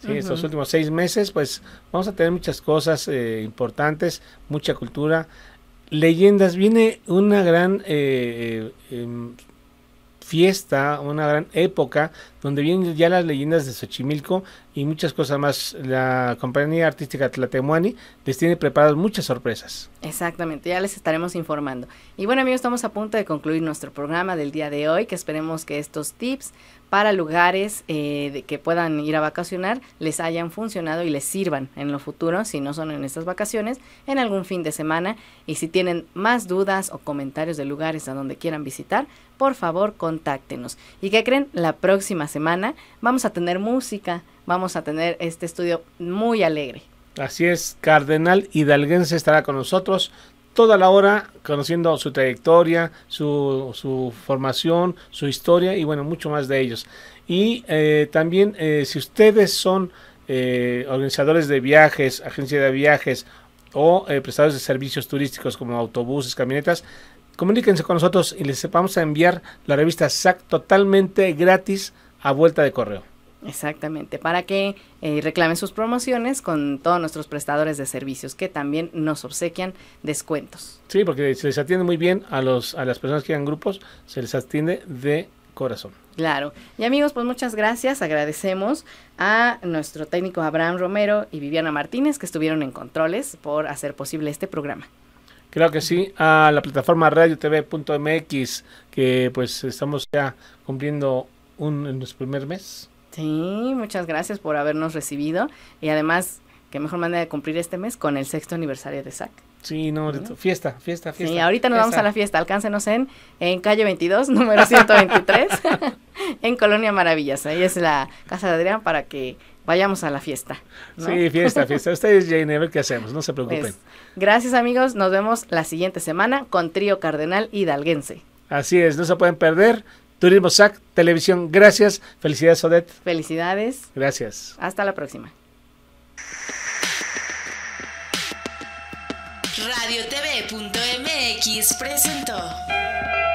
Sí, estos últimos seis meses, pues vamos a tener muchas cosas eh, importantes, mucha cultura leyendas, viene una gran eh, eh, em, fiesta, una gran época, donde vienen ya las leyendas de Xochimilco y muchas cosas más. La compañía artística Tlatemuani les tiene preparadas muchas sorpresas. Exactamente, ya les estaremos informando. Y bueno amigos, estamos a punto de concluir nuestro programa del día de hoy, que esperemos que estos tips para lugares eh, que puedan ir a vacacionar les hayan funcionado y les sirvan en lo futuro, si no son en estas vacaciones, en algún fin de semana. Y si tienen más dudas o comentarios de lugares a donde quieran visitar, por favor contáctenos. ¿Y qué creen? La próxima semana vamos a tener música, vamos a tener este estudio muy alegre. Así es, Cardenal Hidalguense estará con nosotros toda la hora conociendo su trayectoria, su, formación, su historia y bueno, mucho más de ellos. Y eh, también eh, si ustedes son eh, organizadores de viajes, agencia de viajes o prestadores de servicios turísticos como autobuses, camionetas, comuníquense con nosotros y les vamos a enviar la revista SAC totalmente gratis a vuelta de correo. Exactamente, para que eh, reclamen sus promociones con todos nuestros prestadores de servicios que también nos obsequian descuentos. Sí, porque se les atiende muy bien a, los, a las personas que hagan grupos, se les atiende de corazón. Claro. Y amigos, pues muchas gracias. Agradecemos a nuestro técnico Abraham Romero y Viviana Martínez que estuvieron en controles por hacer posible este programa. Creo que sí, a la plataforma Radio TV.mx que pues estamos ya cumpliendo un, en nuestro primer mes. Sí, muchas gracias por habernos recibido y además, qué mejor manera de cumplir este mes con el sexto aniversario de SAC. Sí, no, fiesta, fiesta, fiesta. Sí, ahorita nos vamos a la fiesta, alcáncenos en, en calle 22, número 123, en Colonia Maravillas, ahí es la casa de Adrián para que vayamos a la fiesta. Sí, fiesta, fiesta. Ustedes ya qué hacemos, no se preocupen. Pues, gracias amigos, nos vemos la siguiente semana con Trío Cardenal Hidalguense. Así es, no se pueden perder Turismo SAC Televisión. Gracias. Felicidades, Odette. Felicidades. Gracias. Hasta la próxima. Radio presentó.